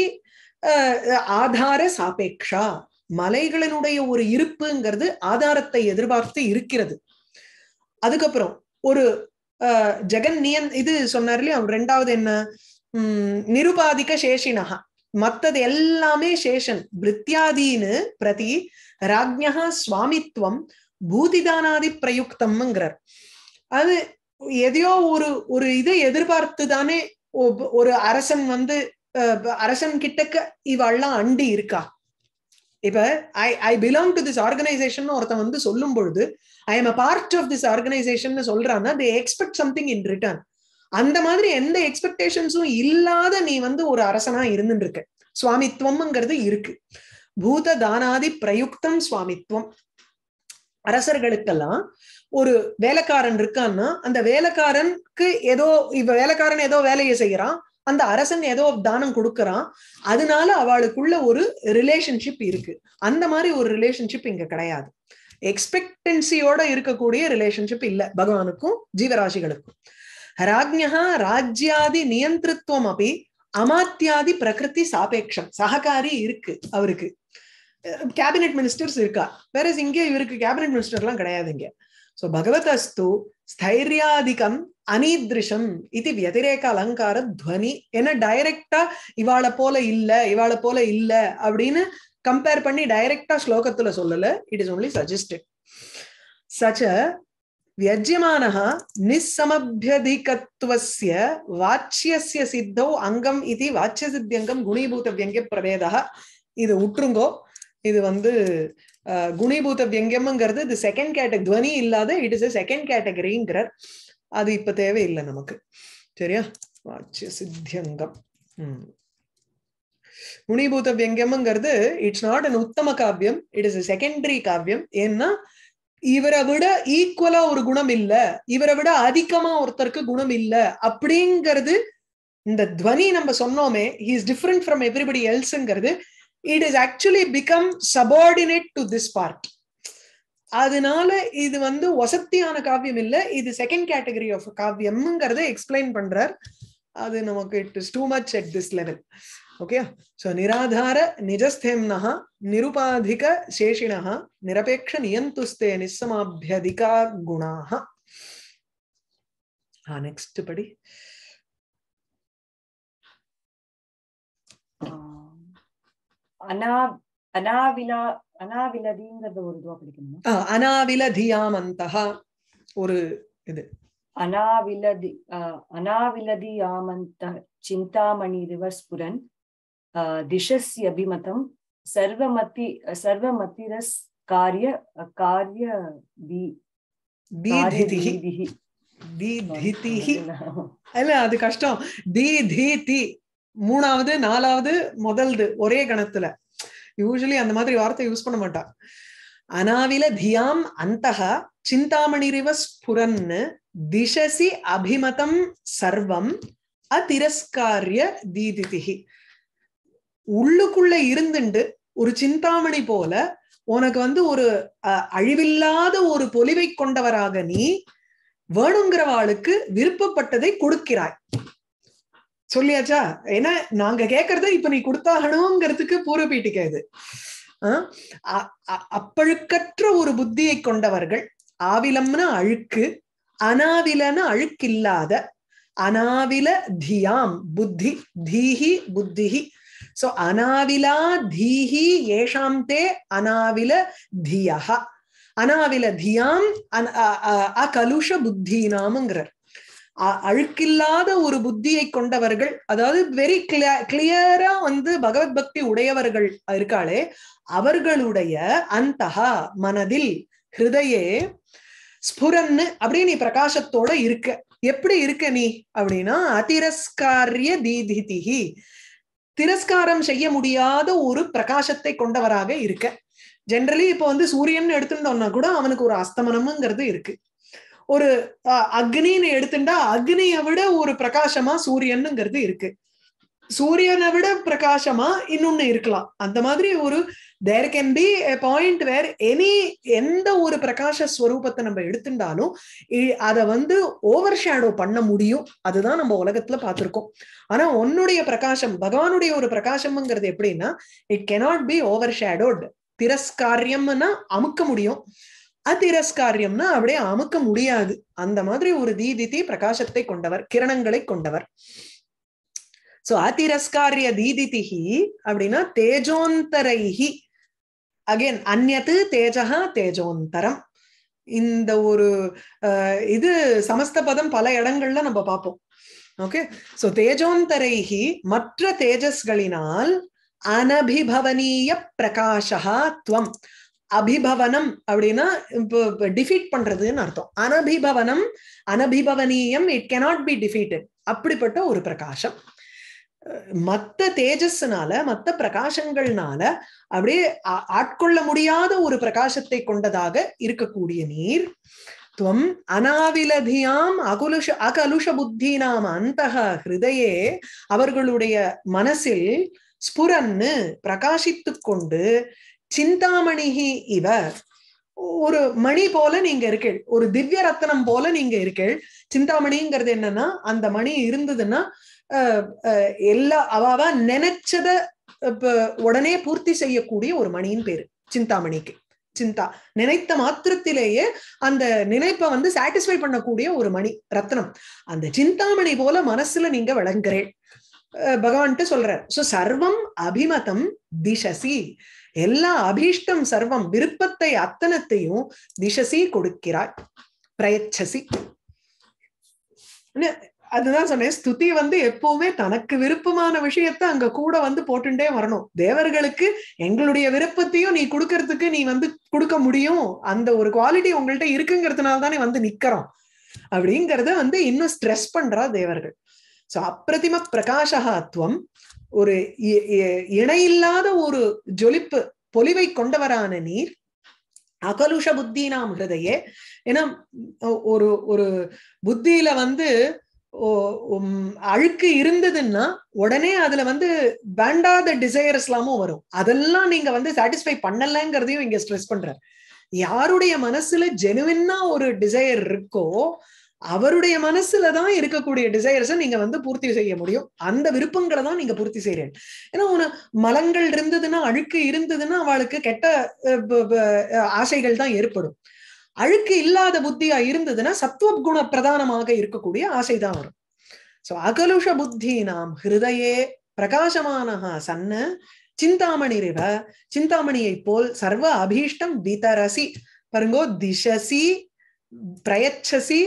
ஆதார சாபேக்ஷா மலைகளினுடைய ஒரு இருப்புங்கிறது ஆதாரத்தை எதிர்பார்த்து இருக்கிறது அதுக்கப்புறம் ஒரு ஜெகன் நியன் இது சொன்னார் இல்லையா ரெண்டாவது என்ன உம் நிருபாதிக்க சேஷினகா மத்தது எல்லாமே சேஷன் பிரித்தியாதீனு பிரதி ராஜ்யா சுவாமித்வம் பூதிதானாதி பிரயுக்தம்ங்கிறார் அது எதையோ ஒரு ஒரு இதை எதிர்பார்த்து தானே ஒரு அரசன் வந்து அரசன் கிட்டக்க இவெல்லாம் அண்டி இருக்கா இப்ப I I belong to this organisation ஒருத்தன் வந்து சொல்லும் பொழுது I am a part of this organisation சொல்றான்னா they expect something in return அந்த மாதிரி எந்த எக்ஸ்பெக்டேஷன்ஸும் இல்லாத நீ வந்து ஒரு அரசனா இருந்துருக்க இருக்க சுவாமித்துவம்ங்கிறது இருக்கு பூத தானாதி பிரயுக்தம் சுவாமித்துவம் அரசர்களுக்கெல்லாம் ஒரு வேலைக்காரன் இருக்கான்னா அந்த வேலைக்காரனுக்கு ஏதோ இப்ப வேலைக்காரன் ஏதோ வேலையை செய்யறான் அந்த அரசன் ஏதோ தானம் கொடுக்கறான் அதனால அவளுக்குள்ள ஒரு ரிலேஷன்ஷிப் இருக்கு அந்த மாதிரி ஒரு ரிலேஷன்ஷிப் இங்க கிடையாது எக்ஸ்பெக்டன்சியோட இருக்கக்கூடிய ரிலேஷன்ஷிப் இல்லை பகவானுக்கும் ஜீவராசிகளுக்கும் ராஜ்யா ராஜ்யாதி நியந்திருத்துவம் அப்படி அமாத்தியாதி பிரகிருதி சாபேட்சம் சககாரி இருக்கு அவருக்கு கேபினெட் மினிஸ்டர்ஸ் இருக்கா வேற இங்கே இவருக்கு கேபினெட் மினிஸ்டர்லாம் கிடையாது இங்க சோ பகவதஸ்து ஸ்தைரியாதிகம் அனீதிருஷம் இது வதிரேக அலங்கார துவனி என டைரக்டா இவாள போல இல்ல இவாளை போல இல்ல அப்படின்னு கம்பேர் பண்ணி டைரக்டா ஸ்லோகத்துல சொல்லல இட் இஸ் ஒன்லி சஜஸ்டட் சச்ச வியஜ்யமானः நிசமபியதிகத்துவஸ்ய வாச்சியஸ்ய சித்தௌ அங்கம் இது வாச்சிய சித்தியங்கம் குணீபூத வியங்கிய பிரபேதா இது உற்றுங்கோ இது வந்து குணீபூத வியங்கியம்ங்கிறது இது செகண்ட் கேட்டகரி துவனி இல்லாத இட் இஸ் எ செகண்ட் கேட்டகரிங்கிறார் அது இப்ப தேவையில்லை நமக்கு சரியா வாச்சிய சித்தியங்கம் ம் குணீபூத இட்ஸ் நாட் அன் உத்தம காவியம் இட் இஸ் எ செகண்டரி காவியம் ஏன்னா இவரை விட ஈக்குவலா ஒரு குணம் இல்ல இவரை விட அதிகமா ஒருத்தருக்கு குணம் இல்ல அப்படிங்கிறது இந்த துவனி நம்ம சொன்னோமே he is different from everybody எல்ஸ்ங்கிறது it is actually become subordinate to this part அதனால இது வந்து வசத்தியான காவியம் இல்ல இது செகண்ட் கேட்டகரி ஆஃப் காவியம்ங்கிறத எக்ஸ்பிளைன் பண்றார் அது நமக்கு it is too much at this level okay so நிராதார நிஜஸ்தேம்னா நிருபாதிக சேஷினா நிரபேட்ச நியந்துஸ்தே நிசமாபியதிகா குணாக ஆ நெக்ஸ்ட் படி அனா அனாவிலா அனாவிலதிங்கிறது ஒரு இதுவா படிக்கணுமா அனாவிலதியாமந்தஹா ஒரு இது அனாவிலதி அனாவிலதியாமந்த சிந்தாமணி ரிவர்ஸ் புரன் திசஸ்ய அபிமதம் सर्वमति सर्वमतिरस् காரிய காரிய दी அது கஷ்டம் தி தி தி மூணாவது நாலாவது முதல்து ஒரே கணத்துல யூஸ்வலி அந்த மாதிரி வார்த்தை யூஸ் பண்ண மாட்டா அனாவில தியாம் சிந்தாமணி சிந்தாமணிரிவ ஸ்புரன்னு திசசி அபிமதம் சர்வம் அதிரஸ்காரிய தீதிதிஹி உள்ளுக்குள்ள இருந்துண்டு ஒரு சிந்தாமணி போல உனக்கு வந்து ஒரு அழிவில்லாத ஒரு பொலிவை கொண்டவராக நீ வேணுங்கிறவாளுக்கு விருப்பப்பட்டதை கொடுக்கிறாய் சொல்லியாச்சா ஏன்னா நாங்க கேக்குறத இப்ப நீ கொடுத்தாகணுங்கிறதுக்கு கேது ஆஹ் அப்பழுக்கற்ற ஒரு புத்தியை கொண்டவர்கள் ஆவிலம்னா அழுக்கு அனாவிலன அழுக்கில்லாத அனாவில தியாம் புத்தி தீஹி புத்திஹி சோ அனாவிலா தீஹி ஏஷாம் தே அனாவில தியா அனாவில தியாம் அகலுஷ புத்தி நாமங்கிறார் அழுக்கில்லாத ஒரு புத்தியை கொண்டவர்கள் அதாவது வெரி கிளியா கிளியரா வந்து பகவத் பக்தி உடையவர்கள் இருக்காளே அவர்களுடைய அந்தஹா மனதில் ஹிருதயே ஸ்புரன்னு அப்படி நீ பிரகாசத்தோட இருக்க எப்படி இருக்க நீ அப்படின்னா அதிரஸ்காரிய தீதிதிஹி திரஸ்காரம் செய்ய முடியாத ஒரு பிரகாசத்தை கொண்டவராக இருக்க ஜென்ரலி இப்போ வந்து சூரியன் எடுத்துட்டோம்னா கூட அவனுக்கு ஒரு அஸ்தமனமுங்கிறது இருக்கு ஒரு அக்னின்னு எடுத்துட்டா அக்னியை விட ஒரு பிரகாசமா சூரியனுங்கிறது இருக்கு சூரியனை விட பிரகாசமா இன்னொன்னு இருக்கலாம் அந்த மாதிரி ஒரு there can be a point where any எந்த ஒரு பிரகாஷ ஸ்வரூபத்தை நம்ம எடுத்துட்டாலும் அதை வந்து ஓவர் ஷேடோ பண்ண முடியும் அதுதான் நம்ம உலகத்துல பார்த்திருக்கோம் ஆனா உன்னுடைய பிரகாசம் பகவானுடைய ஒரு பிரகாசம்ங்கிறது எப்படின்னா it cannot be overshadowed திரஸ்காரியம்னா அமுக்க முடியும் அதிரஸ்காரியம்னா அப்படியே அமுக்க முடியாது அந்த மாதிரி ஒரு தீ பிரகாசத்தை கொண்டவர் கிரணங்களை கொண்டவர் சோ அதிரஸ்காரிய தீதிதிஹி அப்படின்னா தேஜோந்தரைஹி அகேன் அந்நத்து தேஜகா தேஜோந்தரம் இந்த ஒரு இது சமஸ்த பதம் பல இடங்கள்ல நம்ம பார்ப்போம் ஓகே சோ தேஜோந்தரைஹி மற்ற தேஜஸ்களினால் அனபிபவனீய பிரகாஷா துவம் அபிபவனம் அப்படின்னா இப்போ டிஃபீட் பண்றதுன்னு அர்த்தம் அனபிபவனம் அனபிபவனீயம் இட் கெனாட் பி டிஃபீட்டட் அப்படிப்பட்ட ஒரு பிரகாஷம் மத்த தேஜஸ்னால மத்த பிரகாசங்கள்னால அப்படியே ஆட்கொள்ள முடியாத ஒரு பிரகாசத்தை கொண்டதாக இருக்கக்கூடிய நீர் துவம் அனாவிலதியாம் அகுலுஷ அகலுஷ புத்தி நாம் அந்த ஹிருதயே அவர்களுடைய மனசில் ஸ்புரன்னு பிரகாசித்து கொண்டு சிந்தாமணிகி இவ ஒரு மணி போல நீங்க இருக்கீள் ஒரு திவ்ய ரத்தனம் போல நீங்க இருக்கீள் சிந்தாமணிங்கிறது என்னன்னா அந்த மணி இருந்ததுன்னா எல்லா அவாவ நினைச்சத உடனே பூர்த்தி செய்யக்கூடிய ஒரு மணியின் பேரு சிந்தாமணிக்கு சிந்தா நினைத்த மாத்திரத்திலேயே அந்த நினைப்பை வந்து சாட்டிஸ்ஃபை பண்ணக்கூடிய ஒரு மணி ரத்னம் அந்த சிந்தாமணி போல மனசுல நீங்க விளங்குறேன் பகவான்ட்டு சொல்ற சோ சர்வம் அபிமதம் திசசி எல்லா அபீஷ்டம் சர்வம் விருப்பத்தை அத்தனத்தையும் திசசி கொடுக்கிறாய் பிரயச்சசி அதுதான் சொன்னேன் ஸ்துதி வந்து எப்பவுமே தனக்கு விருப்பமான விஷயத்த அங்க கூட வந்து போட்டுட்டே வரணும் தேவர்களுக்கு எங்களுடைய விருப்பத்தையும் நீ கொடுக்கறதுக்கு நீ வந்து கொடுக்க முடியும் அந்த ஒரு குவாலிட்டி உங்கள்கிட்ட இருக்குங்கிறதுனால தானே வந்து நிக்கிறோம் அப்படிங்கறத வந்து இன்னும் ஸ்ட்ரெஸ் பண்றா தேவர்கள் சோ அப்பிரதிம பிரகாஷகாத்வம் ஒரு இணையில்லாத ஒரு ஜொலிப்பு பொலிவை கொண்டவரான நீர் அகலுஷ புத்தி நாம் ஹிருதையே ஏன்னா ஒரு ஒரு புத்தியில வந்து அழுக்கு இருந்ததுன்னா உடனே அதுல வந்து வேண்டாத டிசையர்ஸ் எல்லாமும் வரும் அதெல்லாம் நீங்க வந்து சாட்டிஸ்ஃபை பண்ணலங்கிறதையும் இங்க ஸ்ட்ரெஸ் பண்றாரு யாருடைய மனசுல ஜெனுவின்னா ஒரு டிசையர் இருக்கோ அவருடைய மனசுலதான் இருக்கக்கூடிய டிசையர்ஸை நீங்க வந்து பூர்த்தி செய்ய முடியும் அந்த விருப்பங்களை தான் நீங்க பூர்த்தி செய்யறேன் ஏன்னா உனக்கு மலங்கள் இருந்ததுன்னா அழுக்கு இருந்ததுன்னா அவளுக்கு கெட்ட ஆசைகள் தான் ஏற்படும் அழுக்கு இல்லாத புத்தியா இருந்ததுன்னா சத்துவ குண பிரதானமாக இருக்கக்கூடிய ஆசைதான் வரும் சோ அகலுஷ புத்தி நாம் ஹிருதயே பிரகாசமான சன்ன ரிவ சிந்தாமணியை போல் சர்வ அபீஷ்டம் விதரசி பாருங்கோ திசசி பிரயச்சசி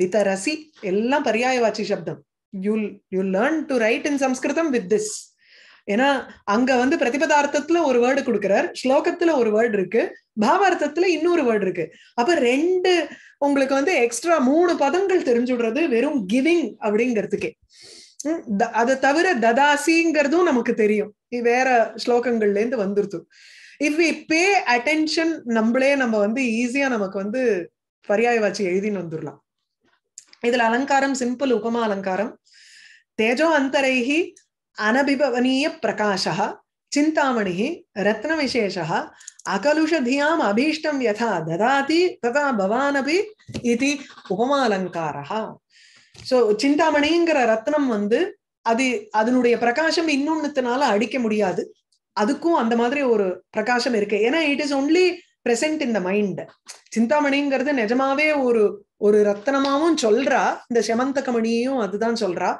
விதரசி எல்லாம் பரியாய வாட்சி சப்தம் you'll you learn to write in சம்ஸ்கிருதம் வித் திஸ் ஏன்னா அங்க வந்து பிரதிபதார்த்தத்துல ஒரு வேர்டு கொடுக்கிறார் ஸ்லோகத்துல ஒரு வேர்டு இருக்கு பாவார்த்தத்துல இன்னொரு வேர்டு இருக்கு அப்ப ரெண்டு உங்களுக்கு வந்து எக்ஸ்ட்ரா மூணு பதங்கள் தெரிஞ்சுடுறது வெறும் கிவிங் அப்படிங்கிறதுக்கே அதை தவிர ததாசிங்கிறதும் நமக்கு தெரியும் வேற ஸ்லோகங்கள்ல இருந்து வந்துருது இஃப் வி பே அட்டென்ஷன் நம்மளே நம்ம வந்து ஈஸியா நமக்கு வந்து பரியாய வாட்சி எழுதின்னு வந்துடலாம் இதுல அலங்காரம் சிம்பிள் உபமா அலங்காரம் தேஜோ அந்தரேகி ரத்ன चिन्तामणिः रत्नविशेषः அபீஷ்டம் अभीष्टं यथा ददाति तथा भवानपि இது उपमालङ्कारः சோ சிந்தாமணிங்கிற ரத்னம் வந்து அது அதனுடைய பிரகாசம் இன்னொன்னுத்தினால அடிக்க முடியாது அதுக்கும் அந்த மாதிரி ஒரு பிரகாசம் இருக்கு ஏன்னா it is only present in the mind சிந்தாமணிங்கிறது நிஜமாவே ஒரு ஒரு ரத்னமாவும் சொல்றா இந்த செமந்தகமணியும் அதுதான் சொல்றா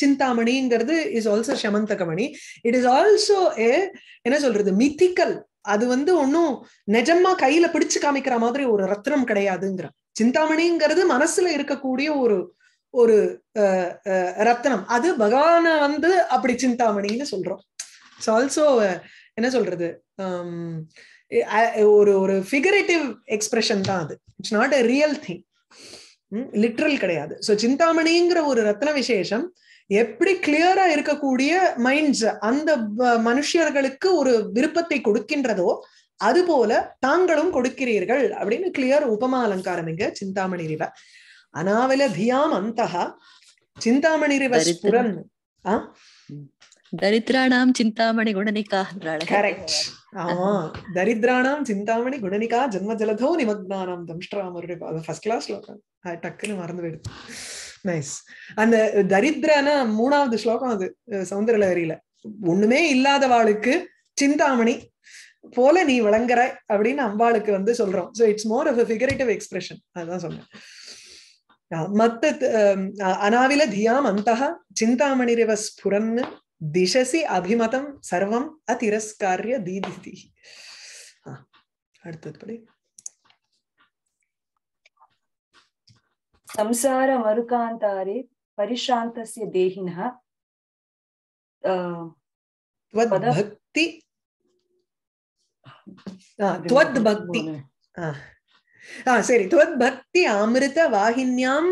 சிந்தாமணிங்கிறது இஸ் ஆல்சோ செமந்தகமணி இட் இஸ் ஆல்சோ ஏ என்ன சொல்றது மித்திக்கல் அது வந்து ஒன்னும் நிஜமா கையில பிடிச்சு காமிக்கிற மாதிரி ஒரு ரத்னம் கிடையாதுங்கிற சிந்தாமணிங்கிறது மனசுல இருக்கக்கூடிய ஒரு ஒரு ரத்னம் அது பகவான வந்து அப்படி சிந்தாமணின்னு சொல்றோம் ஆல்சோ என்ன சொல்றது um, ஒரு ஒரு ஃபிகரேட்டிவ் எக்ஸ்பிரஷன் தான் அது it's not a real thing literal கிடையாது ஸோ சிந்தாமணிங்கிற ஒரு ரத்ன விசேஷம் எப்படி கிளியரா இருக்கக்கூடிய மைண்ட்ஸ் அந்த மனுஷர்களுக்கு ஒரு விருப்பத்தை கொடுக்கின்றதோ அது போல தாங்களும் கொடுக்கிறீர்கள் அப்படின்னு கிளியர் உபமா அலங்காரம் இங்க சிந்தாமணி ரிவ அனாவல தியாம் அந்த சிந்தாமணி ரிவ ஸ்புரன் நாம் சிந்தாமணி குணனிக்கா கரெக்ட் ஆமா தரித்ராணாம் சிந்தாமணி குணனிகா ஜென்ம ஜலதோ நிமக்னானாம் தம்ஷ்டராமருடைய பாதம் ஃபர்ஸ்ட் கிளாஸ் ஸ்லோகம் டக்குன்னு மறந்து போயிடுது நைஸ் அந்த தரித்ரான மூணாவது ஸ்லோகம் அது சௌந்தரலகரியில ஒண்ணுமே இல்லாதவாளுக்கு சிந்தாமணி போல நீ விளங்குற அப்படின்னு அம்பாளுக்கு வந்து சொல்றோம் so it's more of figurative expression அதுதான் சொன்னேன் மத்த அனாவில தியாம் அந்த சிந்தாமணி சிந்தாமணிரிவ புரன்னு ദിശസി അഭിമതം സർവം അതിരസ്കാര്യ ദീദിതി ആ അടുത്തത് പടി സംസാര മരുകാന്താരെ പരിശാന്തസ്യ ദേഹിനഃ ഭക്തി त्वद् भक्ति सरि त्वद् भक्ति अमृत वाहिन्याम्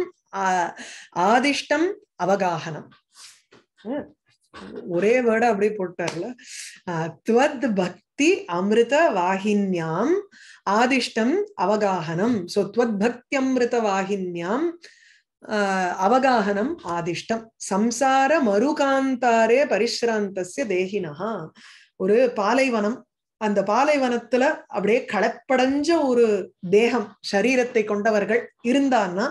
आदिष्टम् अवगाहनम् ஒரே வேர்டா அப்படியே போட்டார்ல துவத் பக்தி அமிர்த வாகின்யாம் ஆதிஷ்டம் அவகாகனம் சோ துவத் பக்தி அமிர்த வாகின்யாம் அவகாகனம் ஆதிஷ்டம் சம்சார மருகாந்தாரே பரிசிராந்தசிய தேகினஹா ஒரு பாலைவனம் அந்த பாலைவனத்துல அப்படியே களப்படைஞ்ச ஒரு தேகம் சரீரத்தை கொண்டவர்கள் இருந்தான்னா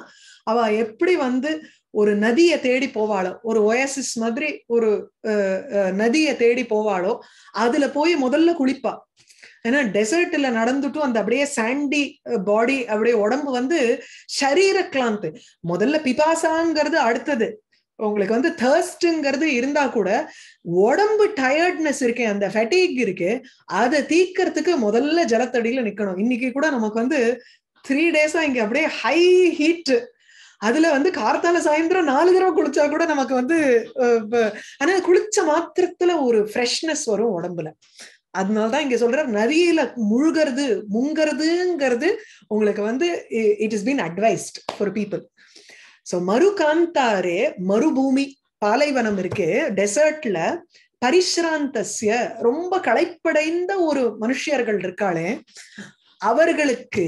அவ எப்படி வந்து ஒரு நதியை தேடி போவாளோ ஒரு ஒயசிஸ் மாதிரி ஒரு நதியை தேடி போவாளோ அதுல போய் முதல்ல குளிப்பா ஏன்னா டெசர்ட்ல நடந்துட்டும் அந்த அப்படியே சாண்டி பாடி அப்படியே உடம்பு வந்து சரீர கிளாந்து முதல்ல பிபாசாங்கிறது அடுத்தது உங்களுக்கு வந்து தேர்ஸ்ட்ங்கிறது இருந்தா கூட உடம்பு டயர்ட்னஸ் இருக்கு அந்த ஃபெட்டிக் இருக்கு அதை தீக்கிறதுக்கு முதல்ல ஜலத்தடியில நிக்கணும் இன்னைக்கு கூட நமக்கு வந்து த்ரீ டேஸா இங்க அப்படியே ஹை ஹீட் அதுல வந்து கார்த்தால சாயந்தரம் நாலு தடவை குளிச்சா கூட நமக்கு வந்து ஆனா குளிச்ச மாத்திரத்துல ஒரு ஃப்ரெஷ்னஸ் வரும் உடம்புல அதனாலதான் இங்க சொல்ற நதியில முழுகிறது முங்கிறதுங்கிறது உங்களுக்கு வந்து it is been advised for people so காந்தாரே மறுபூமி பாலைவனம் இருக்கு டெசர்ட்ல பரிசிராந்தஸ்ய ரொம்ப களைப்படைந்த ஒரு மனுஷியர்கள் இருக்காளே அவர்களுக்கு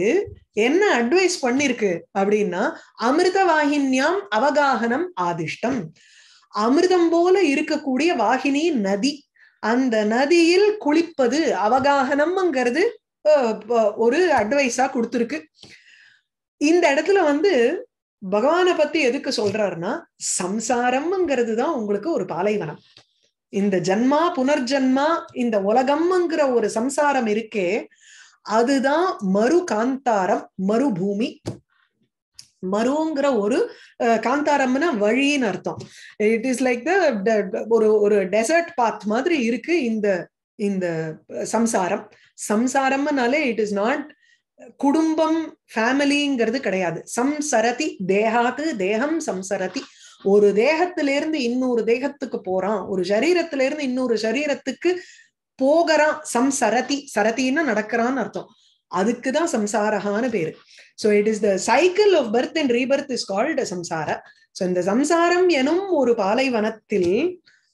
என்ன அட்வைஸ் பண்ணிருக்கு அப்படின்னா அமிர்த வாகின்யாம் அவகாகனம் ஆதிஷ்டம் அமிர்தம் போல இருக்கக்கூடிய வாகினி நதி அந்த நதியில் குளிப்பது அவகாகனம்ங்கிறது ஒரு அட்வைஸா கொடுத்துருக்கு இந்த இடத்துல வந்து பகவானை பத்தி எதுக்கு சொல்றாருன்னா சம்சாரம்ங்கிறது தான் உங்களுக்கு ஒரு பாலைவனம் இந்த ஜன்மா புனர்ஜன்மா இந்த உலகம்ங்கிற ஒரு சம்சாரம் இருக்கே அதுதான் மறு காந்தாரம் மறுபூமி மருங்கிற ஒரு காந்தாரம்னா வழின்னு அர்த்தம் இட் இஸ் லைக் த ஒரு ஒரு டெசர்ட் பாத் மாதிரி இருக்கு இந்த இந்த சம்சாரம் சம்சாரம்னாலே இட் இஸ் நாட் குடும்பம் ஃபேமிலிங்கிறது கிடையாது சம்சரதி தேகாத்து தேகம் சம்சரதி ஒரு தேகத்திலிருந்து இன்னொரு தேகத்துக்கு போறான் ஒரு சரீரத்திலிருந்து இன்னொரு சரீரத்துக்கு போகிறான் சம் சரதி சரத்தின்னா நடக்கிறான்னு அர்த்தம் அதுக்குதான் சம்சாரகான பேரு so it is the cycle of birth and rebirth is called samsara so இந்த சம்சாரம் எனும் ஒரு பாலைவனத்தில்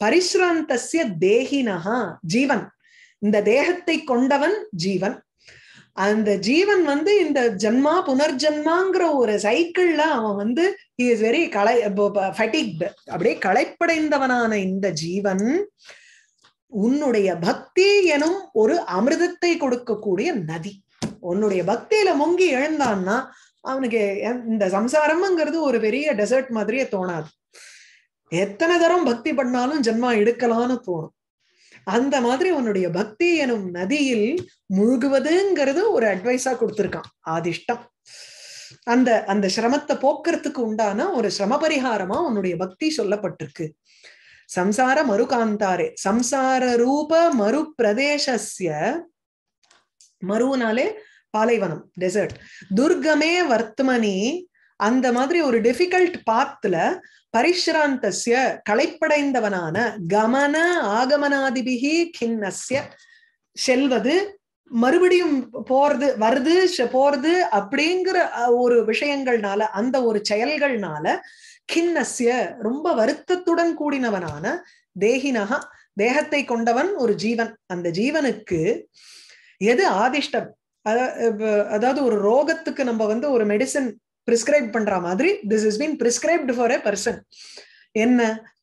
பரிஸ்ராந்தசிய தேகினஹா ஜீவன் இந்த தேகத்தை கொண்டவன் ஜீவன் அந்த ஜீவன் வந்து இந்த ஜென்மா புனர்ஜென்மாங்கிற ஒரு சைக்கிள்ல அவன் வந்து இஸ் வெரி கலை அப்படியே களைப்படைந்தவனான இந்த ஜீவன் உன்னுடைய பக்தி எனும் ஒரு அமிர்தத்தை கொடுக்கக்கூடிய நதி உன்னுடைய பக்தியில முங்கி எழுந்தான்னா அவனுக்கு இந்த சம்சாரம்ங்கிறது ஒரு பெரிய டெசர்ட் மாதிரியே தோணாது எத்தனை தரம் பக்தி பண்ணாலும் ஜென்மா எடுக்கலாம்னு தோணும் அந்த மாதிரி உன்னுடைய பக்தி எனும் நதியில் முழுகுவதுங்கிறது ஒரு அட்வைஸா கொடுத்துருக்கான் ஆதிஷ்டம் அந்த அந்த சிரமத்தை போக்குறதுக்கு உண்டான ஒரு சிரம பரிகாரமா உன்னுடைய பக்தி சொல்லப்பட்டிருக்கு சம்சார மறுகாந்தாரே சம்சார ரூப ಮರು ಪ್ರದೇಶಸ್ಯ பாலைவனம் டெசர்ட் துர்கமே வர்த்தமணி அந்த மாதிரி ஒரு டிஃபிகல்ட் பாத்துல பரிஷ்ராந்தஸ்ய களைப்படைந்தவனான கமன ஆகமனாதிபிகி கிண்ணஸ்ய செல்வது மறுபடியும் போறது வருது போறது அப்படிங்கிற ஒரு விஷயங்கள்னால அந்த ஒரு செயல்கள்னால கிண்ணஸ்ய ரொம்ப வருத்தத்துடன் கூடினவனான தேகினக தேகத்தை கொண்டவன் ஒரு ஜீவன் அந்த ஜீவனுக்கு எது ஆதிஷ்டம் அதாவது ஒரு ரோகத்துக்கு நம்ம வந்து ஒரு மெடிசன் பிரிஸ்கிரைப் பண்ற மாதிரி this is been prescribed for a person என்ன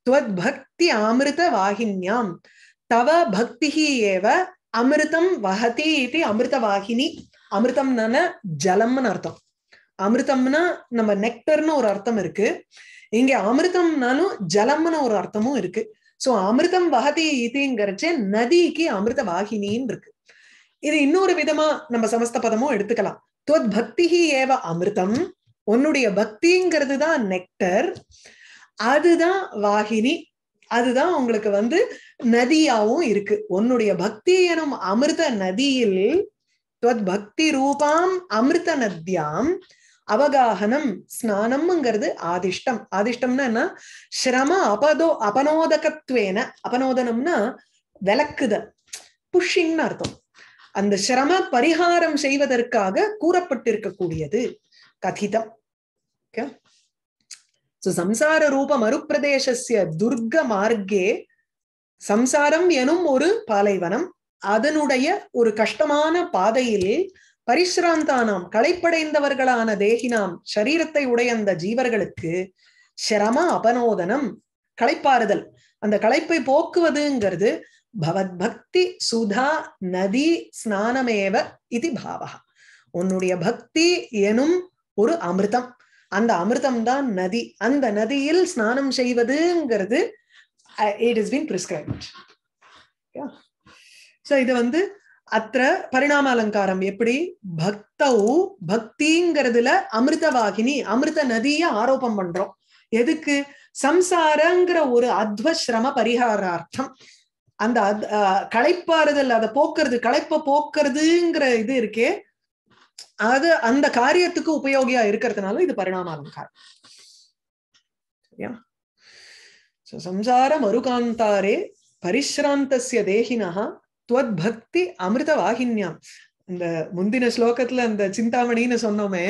துவத் பக்தி அமிர்த வாகின்யாம் தவ பக்தி ஏவ அமிர்தம் வகதி இது அமிர்த வாகினி அமிர்தம்னான ஜலம்னு அர்த்தம் அமிர்தம்னா நம்ம நெக்டர்னு ஒரு அர்த்தம் இருக்கு இங்க அமிர்தம்னாலும் ஜலம்னு ஒரு அர்த்தமும் இருக்கு சோ அமிர்தம் வகதி இதுங்கிறச்சே நதிக்கு அமிர்த வாகினின்னு இருக்கு இது இன்னொரு விதமா நம்ம சமஸ்த பதமும் எடுத்துக்கலாம் துவத் பக்திஹி ஏவ அமிர்தம் உன்னுடைய பக்திங்கிறது தான் நெக்டர் அதுதான் வாகினி அதுதான் உங்களுக்கு வந்து நதியாவும் இருக்கு உன்னுடைய பக்தி எனும் அமிர்த நதியில் துவத் பக்தி ரூபாம் அமிர்த நத்தியாம் அவகாகனம் ஸ்நானம்ங்கிறது ஆதிஷ்டம் ஆதிஷ்டம்னா என்ன சிரம அபதோ அபனோதகத்வேன அபனோதனம்னா விளக்குத புஷ்ஷிங்னு அர்த்தம் அந்த சிரம பரிகாரம் செய்வதற்காக கூறப்பட்டிருக்கக்கூடியது கதிதம் சம்சார ரூப மறுப்பிரதேசிய துர்க மார்க்கே சம்சாரம் எனும் ஒரு பாலைவனம் அதனுடைய ஒரு கஷ்டமான பாதையில் பரிசிராந்தானாம் களைப்படைந்தவர்களான தேகினாம் சரீரத்தை உடைய அந்த ஜீவர்களுக்கு சிரம அபனோதனம் களைப்பாறுதல் அந்த களைப்பை போக்குவதுங்கிறது பகவத் பக்தி சுதா நதி ஸ்நானமேவ இது பாவகா உன்னுடைய பக்தி எனும் ஒரு அமிர்தம் அந்த அமிர்தம் தான் நதி அந்த நதியில் ஸ்நானம் செய்வதுங்கிறது it is been prescribed so இது வந்து அத்த பரிணாம அலங்காரம் எப்படி பக்தௌ பக்திங்கிறதுல வாகினி அமிர்த நதிய ஆரோபம் பண்றோம் எதுக்கு சம்சாரங்கிற ஒரு அத்வசிரம பரிகாரார்த்தம் அந்த களைப்பாறுதல் அதை போக்குறது களைப்ப போக்குறதுங்கிற இது இருக்கே அது அந்த காரியத்துக்கு உபயோகியா இருக்கிறதுனால இது பரிணாம அலங்காரம் சம்சார மருகாந்தாரே பரிசிராந்தசிய தேகினா துவத்பக்தி அமிர்த வாகின்யாம் இந்த முந்தின ஸ்லோகத்துல அந்த சிந்தாமணின்னு சொன்னோமே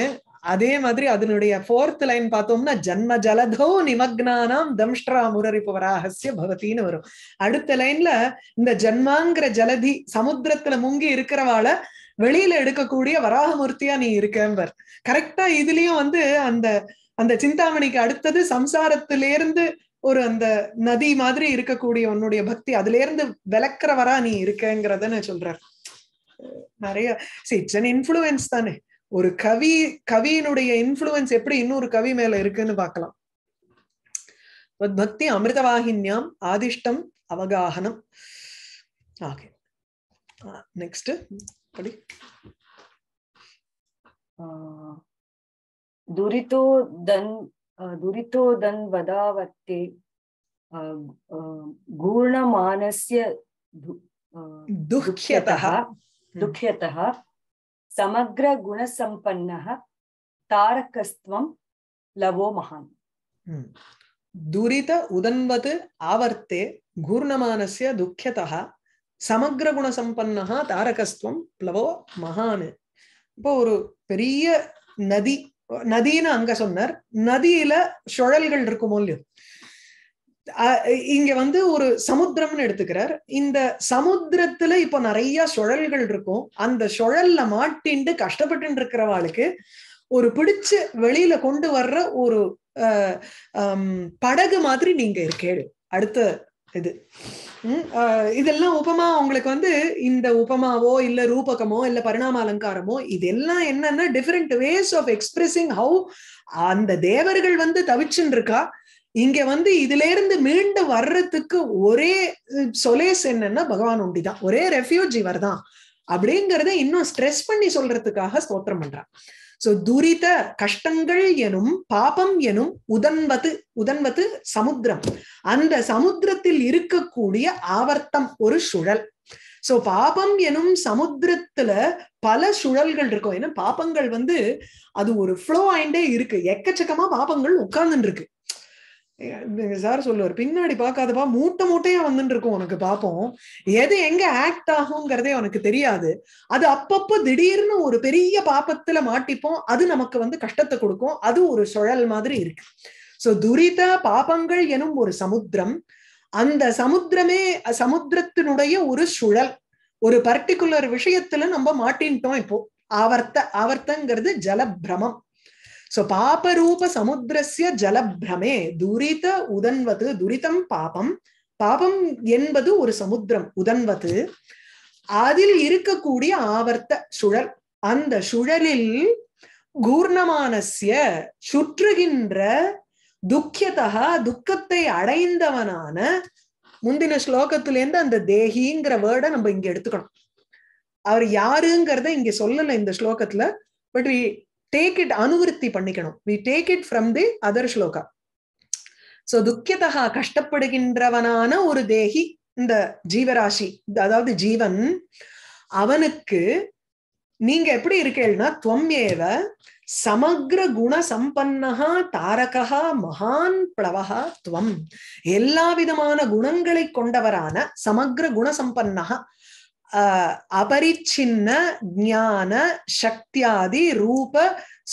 அதே மாதிரி அதனுடைய ஃபோர்த் லைன் பார்த்தோம்னா ஜன்ம ஜலதோ நிமக்னானாம் தம்ஷ்டரா முரரிப்பவராகசிய பவத்தின்னு வரும் அடுத்த லைன்ல இந்த ஜன்மாங்கிற ஜலதி சமுத்திரத்துல முங்கி இருக்கிறவாள வெளியில எடுக்கக்கூடிய வராகமூர்த்தியா நீ இருக்கம்பர் கரெக்டா இதுலயும் வந்து அந்த அந்த சிந்தாமணிக்கு அடுத்தது சம்சாரத்திலேருந்து ஒரு அந்த நதி மாதிரி இருக்கக்கூடிய உன்னுடைய பக்தி அதுல இருந்து விளக்குறவரா நீ இருக்கங்கிறதன்னு சொல்ற நிறைய சரி இட்ஸ் இன்ஃபுளுன்ஸ் தானே ஒரு கவி கவியினுடைய இன்ஃபுளுன்ஸ் எப்படி இன்னொரு கவி மேல இருக்குன்னு பாக்கலாம் பக்தி அமிர்தவாகின்யாம் ஆதிஷ்டம் அவகாகனம் ஓகே நெக்ஸ்ட் படி துரிதோ தன் दुरितोदन् वदावत्ते गूर्णमानस्य दुःख्यतः दुःख्यतः समग्रगुणसम्पन्नः तारकस्त्वं लवो महान् दुरित उदन्वत् आवर्ते गूर्णमानस्य दुःख्यतः समग्ரகுணசம்பன்னः தாரகஸ்துவம் பிளவோ மகான் இப்போ ஒரு பெரிய நதி நதின்னு அங்க சொன்னார் நதியில சுழல்கள் இருக்குமோ இல்லையோ இங்க வந்து ஒரு சமுத்திரம்னு எடுத்துக்கிறார் இந்த சமுத்திரத்துல இப்ப நிறைய சுழல்கள் இருக்கும் அந்த சுழல்ல மாட்டின்ட்டு கஷ்டப்பட்டு இருக்கிறவாளுக்கு ஒரு பிடிச்சு வெளியில கொண்டு வர்ற ஒரு படகு மாதிரி நீங்க இருக்கேடு அடுத்த இது இதெல்லாம் உபமா உங்களுக்கு வந்து இந்த உபமாவோ இல்ல ரூபகமோ இல்ல பரிணாம அலங்காரமோ இதெல்லாம் என்னன்னா different ways of expressing how அந்த தேவர்கள் வந்து தவிச்சுன்னு இருக்கா இங்க வந்து இதுல இருந்து மீண்டு வர்றதுக்கு ஒரே சொலேஸ் என்னன்னா பகவான் உண்டிதான் ஒரே ரெஃப்யூஜி வரதான் அப்படிங்கறத இன்னும் ஸ்ட்ரெஸ் பண்ணி சொல்றதுக்காக ஸ்தோத்திரம் பண்றான் சோ துரித கஷ்டங்கள் எனும் பாபம் எனும் உதன்வது உதன்வது சமுத்திரம் அந்த சமுத்திரத்தில் இருக்கக்கூடிய ஆவர்த்தம் ஒரு சுழல் சோ பாபம் எனும் சமுத்திரத்துல பல சுழல்கள் இருக்கும் ஏன்னா பாபங்கள் வந்து அது ஒரு ஃப்ளோ ஆயிண்டே இருக்கு எக்கச்சக்கமா பாபங்கள் உட்கார்ந்துட்டு இருக்கு சார் சொல்லுவார் பின்னாடி பாக்காதப்பா மூட்டை மூட்டையா வந்துட்டு இருக்கும் உனக்கு பார்ப்போம் எது எங்க ஆக்ட் ஆகுங்கிறதே உனக்கு தெரியாது அது அப்பப்ப திடீர்னு ஒரு பெரிய பாப்பத்துல மாட்டிப்போம் அது நமக்கு வந்து கஷ்டத்தை கொடுக்கும் அது ஒரு சுழல் மாதிரி இருக்கு சோ துரித பாபங்கள் எனும் ஒரு சமுத்திரம் அந்த சமுத்திரமே சமுத்திரத்தினுடைய ஒரு சுழல் ஒரு பர்டிகுலர் விஷயத்துல நம்ம மாட்டின்ட்டோம் இப்போ ஆவர்த்த ஆவர்த்தங்கிறது ஜல பிரமம் சோ பாபரூப சமுத்திரஸ்ய ஜலபிரமே துரித உதன்வது துரிதம் பாபம் பாபம் என்பது ஒரு சமுத்திரம் உதன்வது அதில் இருக்கக்கூடிய ஆவர்த்த சுழல் அந்த சுழலில் கூர்ணமானசிய சுற்றுகின்ற துக்கியதா துக்கத்தை அடைந்தவனான முந்தின ஸ்லோகத்திலேருந்து அந்த தேகிங்கிற வேர்டை நம்ம இங்க எடுத்துக்கணும் அவர் யாருங்கிறத இங்க சொல்லல இந்த ஸ்லோகத்துல பட் டேக் இட் அனுவிருத்தி பண்ணிக்கணும் we take it from the other shloka so துக்கியதா கஷ்டப்படுகின்றவனான ஒரு தேகி இந்த ஜீவராசி அதாவது ஜீவன் அவனுக்கு நீங்க எப்படி இருக்கேள்னா துவம்யேவ சமக்ர குண சம்பன்னகா தாரகா மகான் பிளவகா துவம் எல்லா விதமான குணங்களை கொண்டவரான சமக்ர குண சம்பன்னகா அபரிச்சின்ன ஞான சக்தியாதி ரூப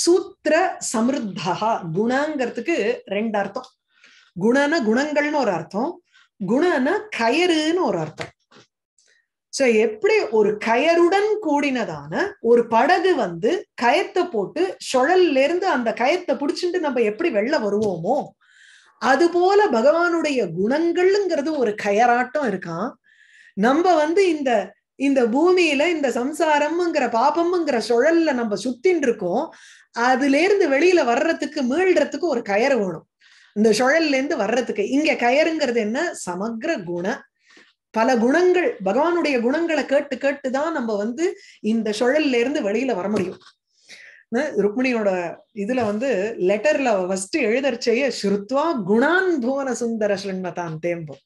சூத்திர சமிருத்தா குணங்கிறதுக்கு ரெண்டு அர்த்தம் குணன குணங்கள்னு ஒரு அர்த்தம் குணன கயறுன்னு ஒரு அர்த்தம் சோ எப்படி ஒரு கயருடன் கூடினதான ஒரு படகு வந்து கயத்தை போட்டு சுழல்ல இருந்து அந்த கயத்தை பிடிச்சிட்டு நம்ம எப்படி வெளில வருவோமோ அது போல பகவானுடைய குணங்கள்ங்கிறது ஒரு கயராட்டம் இருக்கான் நம்ம வந்து இந்த இந்த பூமியில இந்த சம்சாரம்ங்கிற பாபம்ங்கிற சுழல்ல நம்ம சுத்தின்னு இருக்கோம் அதுல இருந்து வெளியில வர்றதுக்கு மீள்றதுக்கு ஒரு கயறு வேணும் இந்த சுழல்ல இருந்து வர்றதுக்கு இங்க கயறுங்கிறது என்ன சமக்ர குண பல குணங்கள் பகவானுடைய குணங்களை கேட்டு கேட்டுதான் நம்ம வந்து இந்த சுழல்ல இருந்து வெளியில வர முடியும் ருக்மிணியோட இதுல வந்து லெட்டர்ல ஃபர்ஸ்ட் எழுதர்ச்சைய ஸ்ருத்வா குணான் புவன சுந்தர ஸ்ரீமதான் தேம்போம்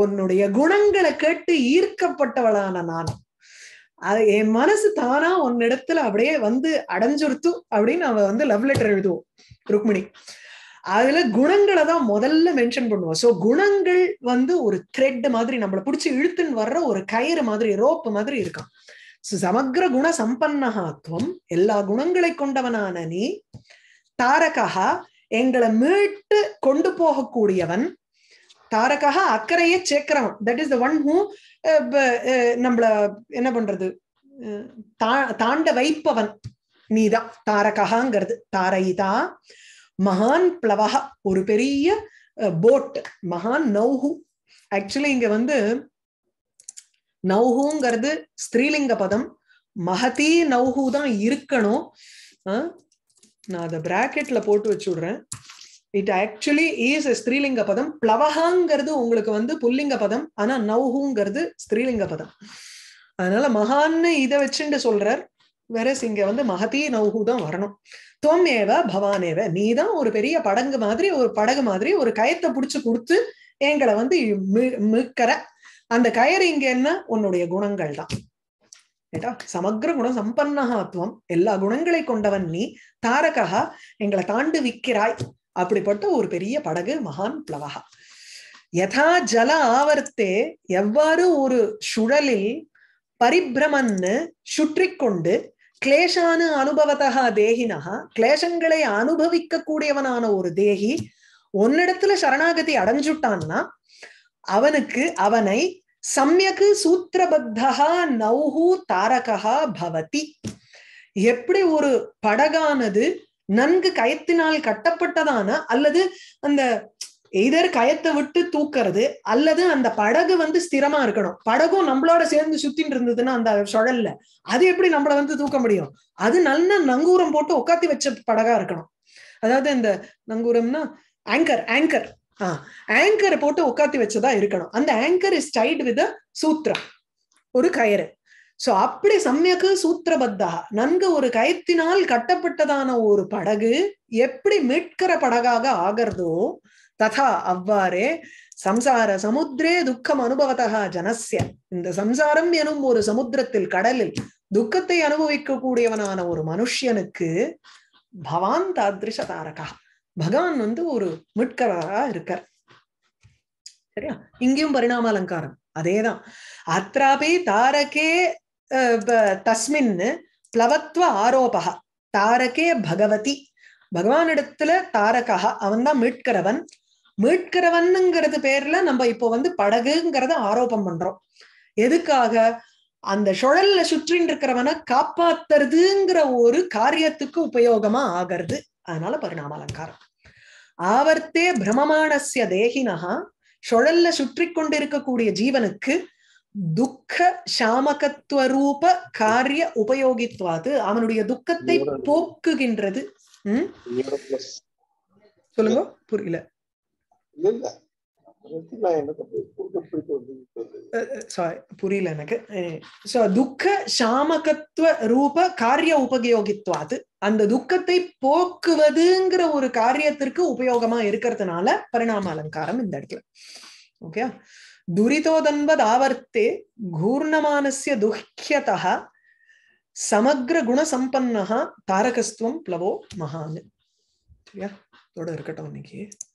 உன்னுடைய குணங்களை கேட்டு ஈர்க்கப்பட்டவளான நான் அது என் மனசு தானா உன்னிடத்துல அப்படியே வந்து அடைஞ்சுருத்தும் அப்படின்னு அவ வந்து லவ் லெட்டர் எழுதுவோம் ருக்மிணி அதுல குணங்களை தான் முதல்ல மென்ஷன் பண்ணுவோம் ஸோ குணங்கள் வந்து ஒரு த்ரெட் மாதிரி நம்மளை பிடிச்சி இழுத்துன்னு வர்ற ஒரு கயிறு மாதிரி ரோப் மாதிரி இருக்கான் சமக்ர குண சம்பன்னகாத்வம் எல்லா குணங்களை கொண்டவனான நீ தாரகா எங்களை மீட்டு கொண்டு போகக்கூடியவன் தாரகா அக்கறையே சேர்க்கிறவன் that is the one who நம்மள என்ன பண்றது தாண்ட வைப்பவன் நீதான் தாரகாங்கிறது தாரைதா மகான் பிளவகா ஒரு பெரிய போட் மகான் நௌஹு ஆக்சுவலி இங்க வந்து நௌஹுங்கிறது ஸ்திரீலிங்க பதம் மகதி நௌஹு தான் இருக்கணும் நான் அதை பிராக்கெட்ல போட்டு வச்சுடுறேன் இட் ஆக்சுவலி இஸ் ஸ்திரீலிங்க பதம் பிளவகாங்கிறது உங்களுக்கு வந்து புல்லிங்க பதம் ஆனா நௌஹுங்கிறது ஸ்திரீலிங்க பதம் அதனால மகான்னு இதை வச்சுட்டு சொல்றார் வெரஸ் இங்க வந்து மகதி நௌஹு தான் வரணும் தொம் ஏவ பவானேவ நீ தான் ஒரு பெரிய படங்கு மாதிரி ஒரு படகு மாதிரி ஒரு கயத்தை பிடிச்சு கொடுத்து எங்களை வந்து மிக்கிற அந்த கயர் இங்க என்ன உன்னுடைய குணங்கள் தான் சமக்ர குணம் சம்பன்னகாத்வம் எல்லா குணங்களை கொண்டவன் நீ தாரகா எங்களை தாண்டு விக்கிறாய் அப்படிப்பட்ட ஒரு பெரிய படகு மகான் பிளவகா யதா ஜல ஆவர்த்தே எவ்வாறு ஒரு சுழலில் பரிபிரமன்னு சுற்றி கொண்டு கிளேஷான அனுபவத்தகா தேகினகா கிளேஷங்களை அனுபவிக்க கூடியவனான ஒரு தேகி ஒன்னிடத்துல சரணாகதி அடைஞ்சுட்டான்னா அவனுக்கு அவனை சமயக்கு சூத்திரபத்தா நௌஹூ தாரகா பவதி எப்படி ஒரு படகானது நன்கு கயத்தினால் கட்டப்பட்டதான அல்லது அந்த எதர் கயத்தை விட்டு தூக்குறது அல்லது அந்த படகு வந்து ஸ்திரமா இருக்கணும் படகும் நம்மளோட சேர்ந்து சுத்தின்னு இருந்ததுன்னா அந்த சுழல்ல அது எப்படி நம்மள வந்து தூக்க முடியும் அது நல்ல நங்கூரம் போட்டு உட்காத்தி வச்ச படகா இருக்கணும் அதாவது இந்த நங்கூரம்னா ஆங்கர் ஆங்கர் ஆஹ் ஆங்கரை போட்டு உட்காத்தி வச்சதா இருக்கணும் அந்த anchor is tied with sutra ஒரு கயிறு சோ அப்படி சமயக்கு சூத்திரபத்தா நன்கு ஒரு கயத்தினால் கட்டப்பட்டதான ஒரு படகு எப்படி மீட்கிற படகாக ஆகிறதோ ததா அவ்வாறே சம்சார சமுத்திரே துக்கம் அனுபவத்தகா ஜனசிய இந்த சம்சாரம் எனும் ஒரு சமுத்திரத்தில் கடலில் துக்கத்தை அனுபவிக்கக்கூடியவனான ஒரு மனுஷனுக்கு பவான் தாதிருஷ தாரகா பகவான் வந்து ஒரு மிட்கராக இருக்கார் சரியா இங்கேயும் பரிணாம அலங்காரம் அதேதான் அத்ராபி தாரகே தஸ்மின் பிளவத்வ ஆரோபக தாரகே பகவதி பகவானிடத்துல தாரகா அவன் தான் மீட்கிறவன் மீட்கிறவன்ங்கிறது பேர்ல நம்ம இப்போ வந்து படகுங்கிறத ஆரோபம் பண்றோம் எதுக்காக அந்த சுழல்ல சுற்றின் இருக்கிறவனை காப்பாத்துறதுங்கிற ஒரு காரியத்துக்கு உபயோகமா ஆகிறது அதனால பரிணாம அலங்காரம் ஆவர்த்தே பிரமமானசிய தேகினஹா சுழல்ல சுற்றி கொண்டிருக்கக்கூடிய ஜீவனுக்கு துக்க சாமகத்துவ ரூப காரிய உபயோகித்வாது அவனுடைய துக்கத்தை போக்குகின்றது சொல்லுங்க புரியல புரியல எனக்கு துக்க சாமகத்துவ ரூப காரிய உபயோகித்வாது அந்த துக்கத்தை போக்குவதுங்கிற ஒரு காரியத்திற்கு உபயோகமா இருக்கிறதுனால பரிணாம அலங்காரம் இந்த இடத்துல ஓகே दुरीतोदन्वदावर्ते घूर्णमानस्य दुह्ख्यतः समग्रगुणसम्पन्नः तारकस्व प्लवो महान् சரியா இதோட இருக்கட்டும்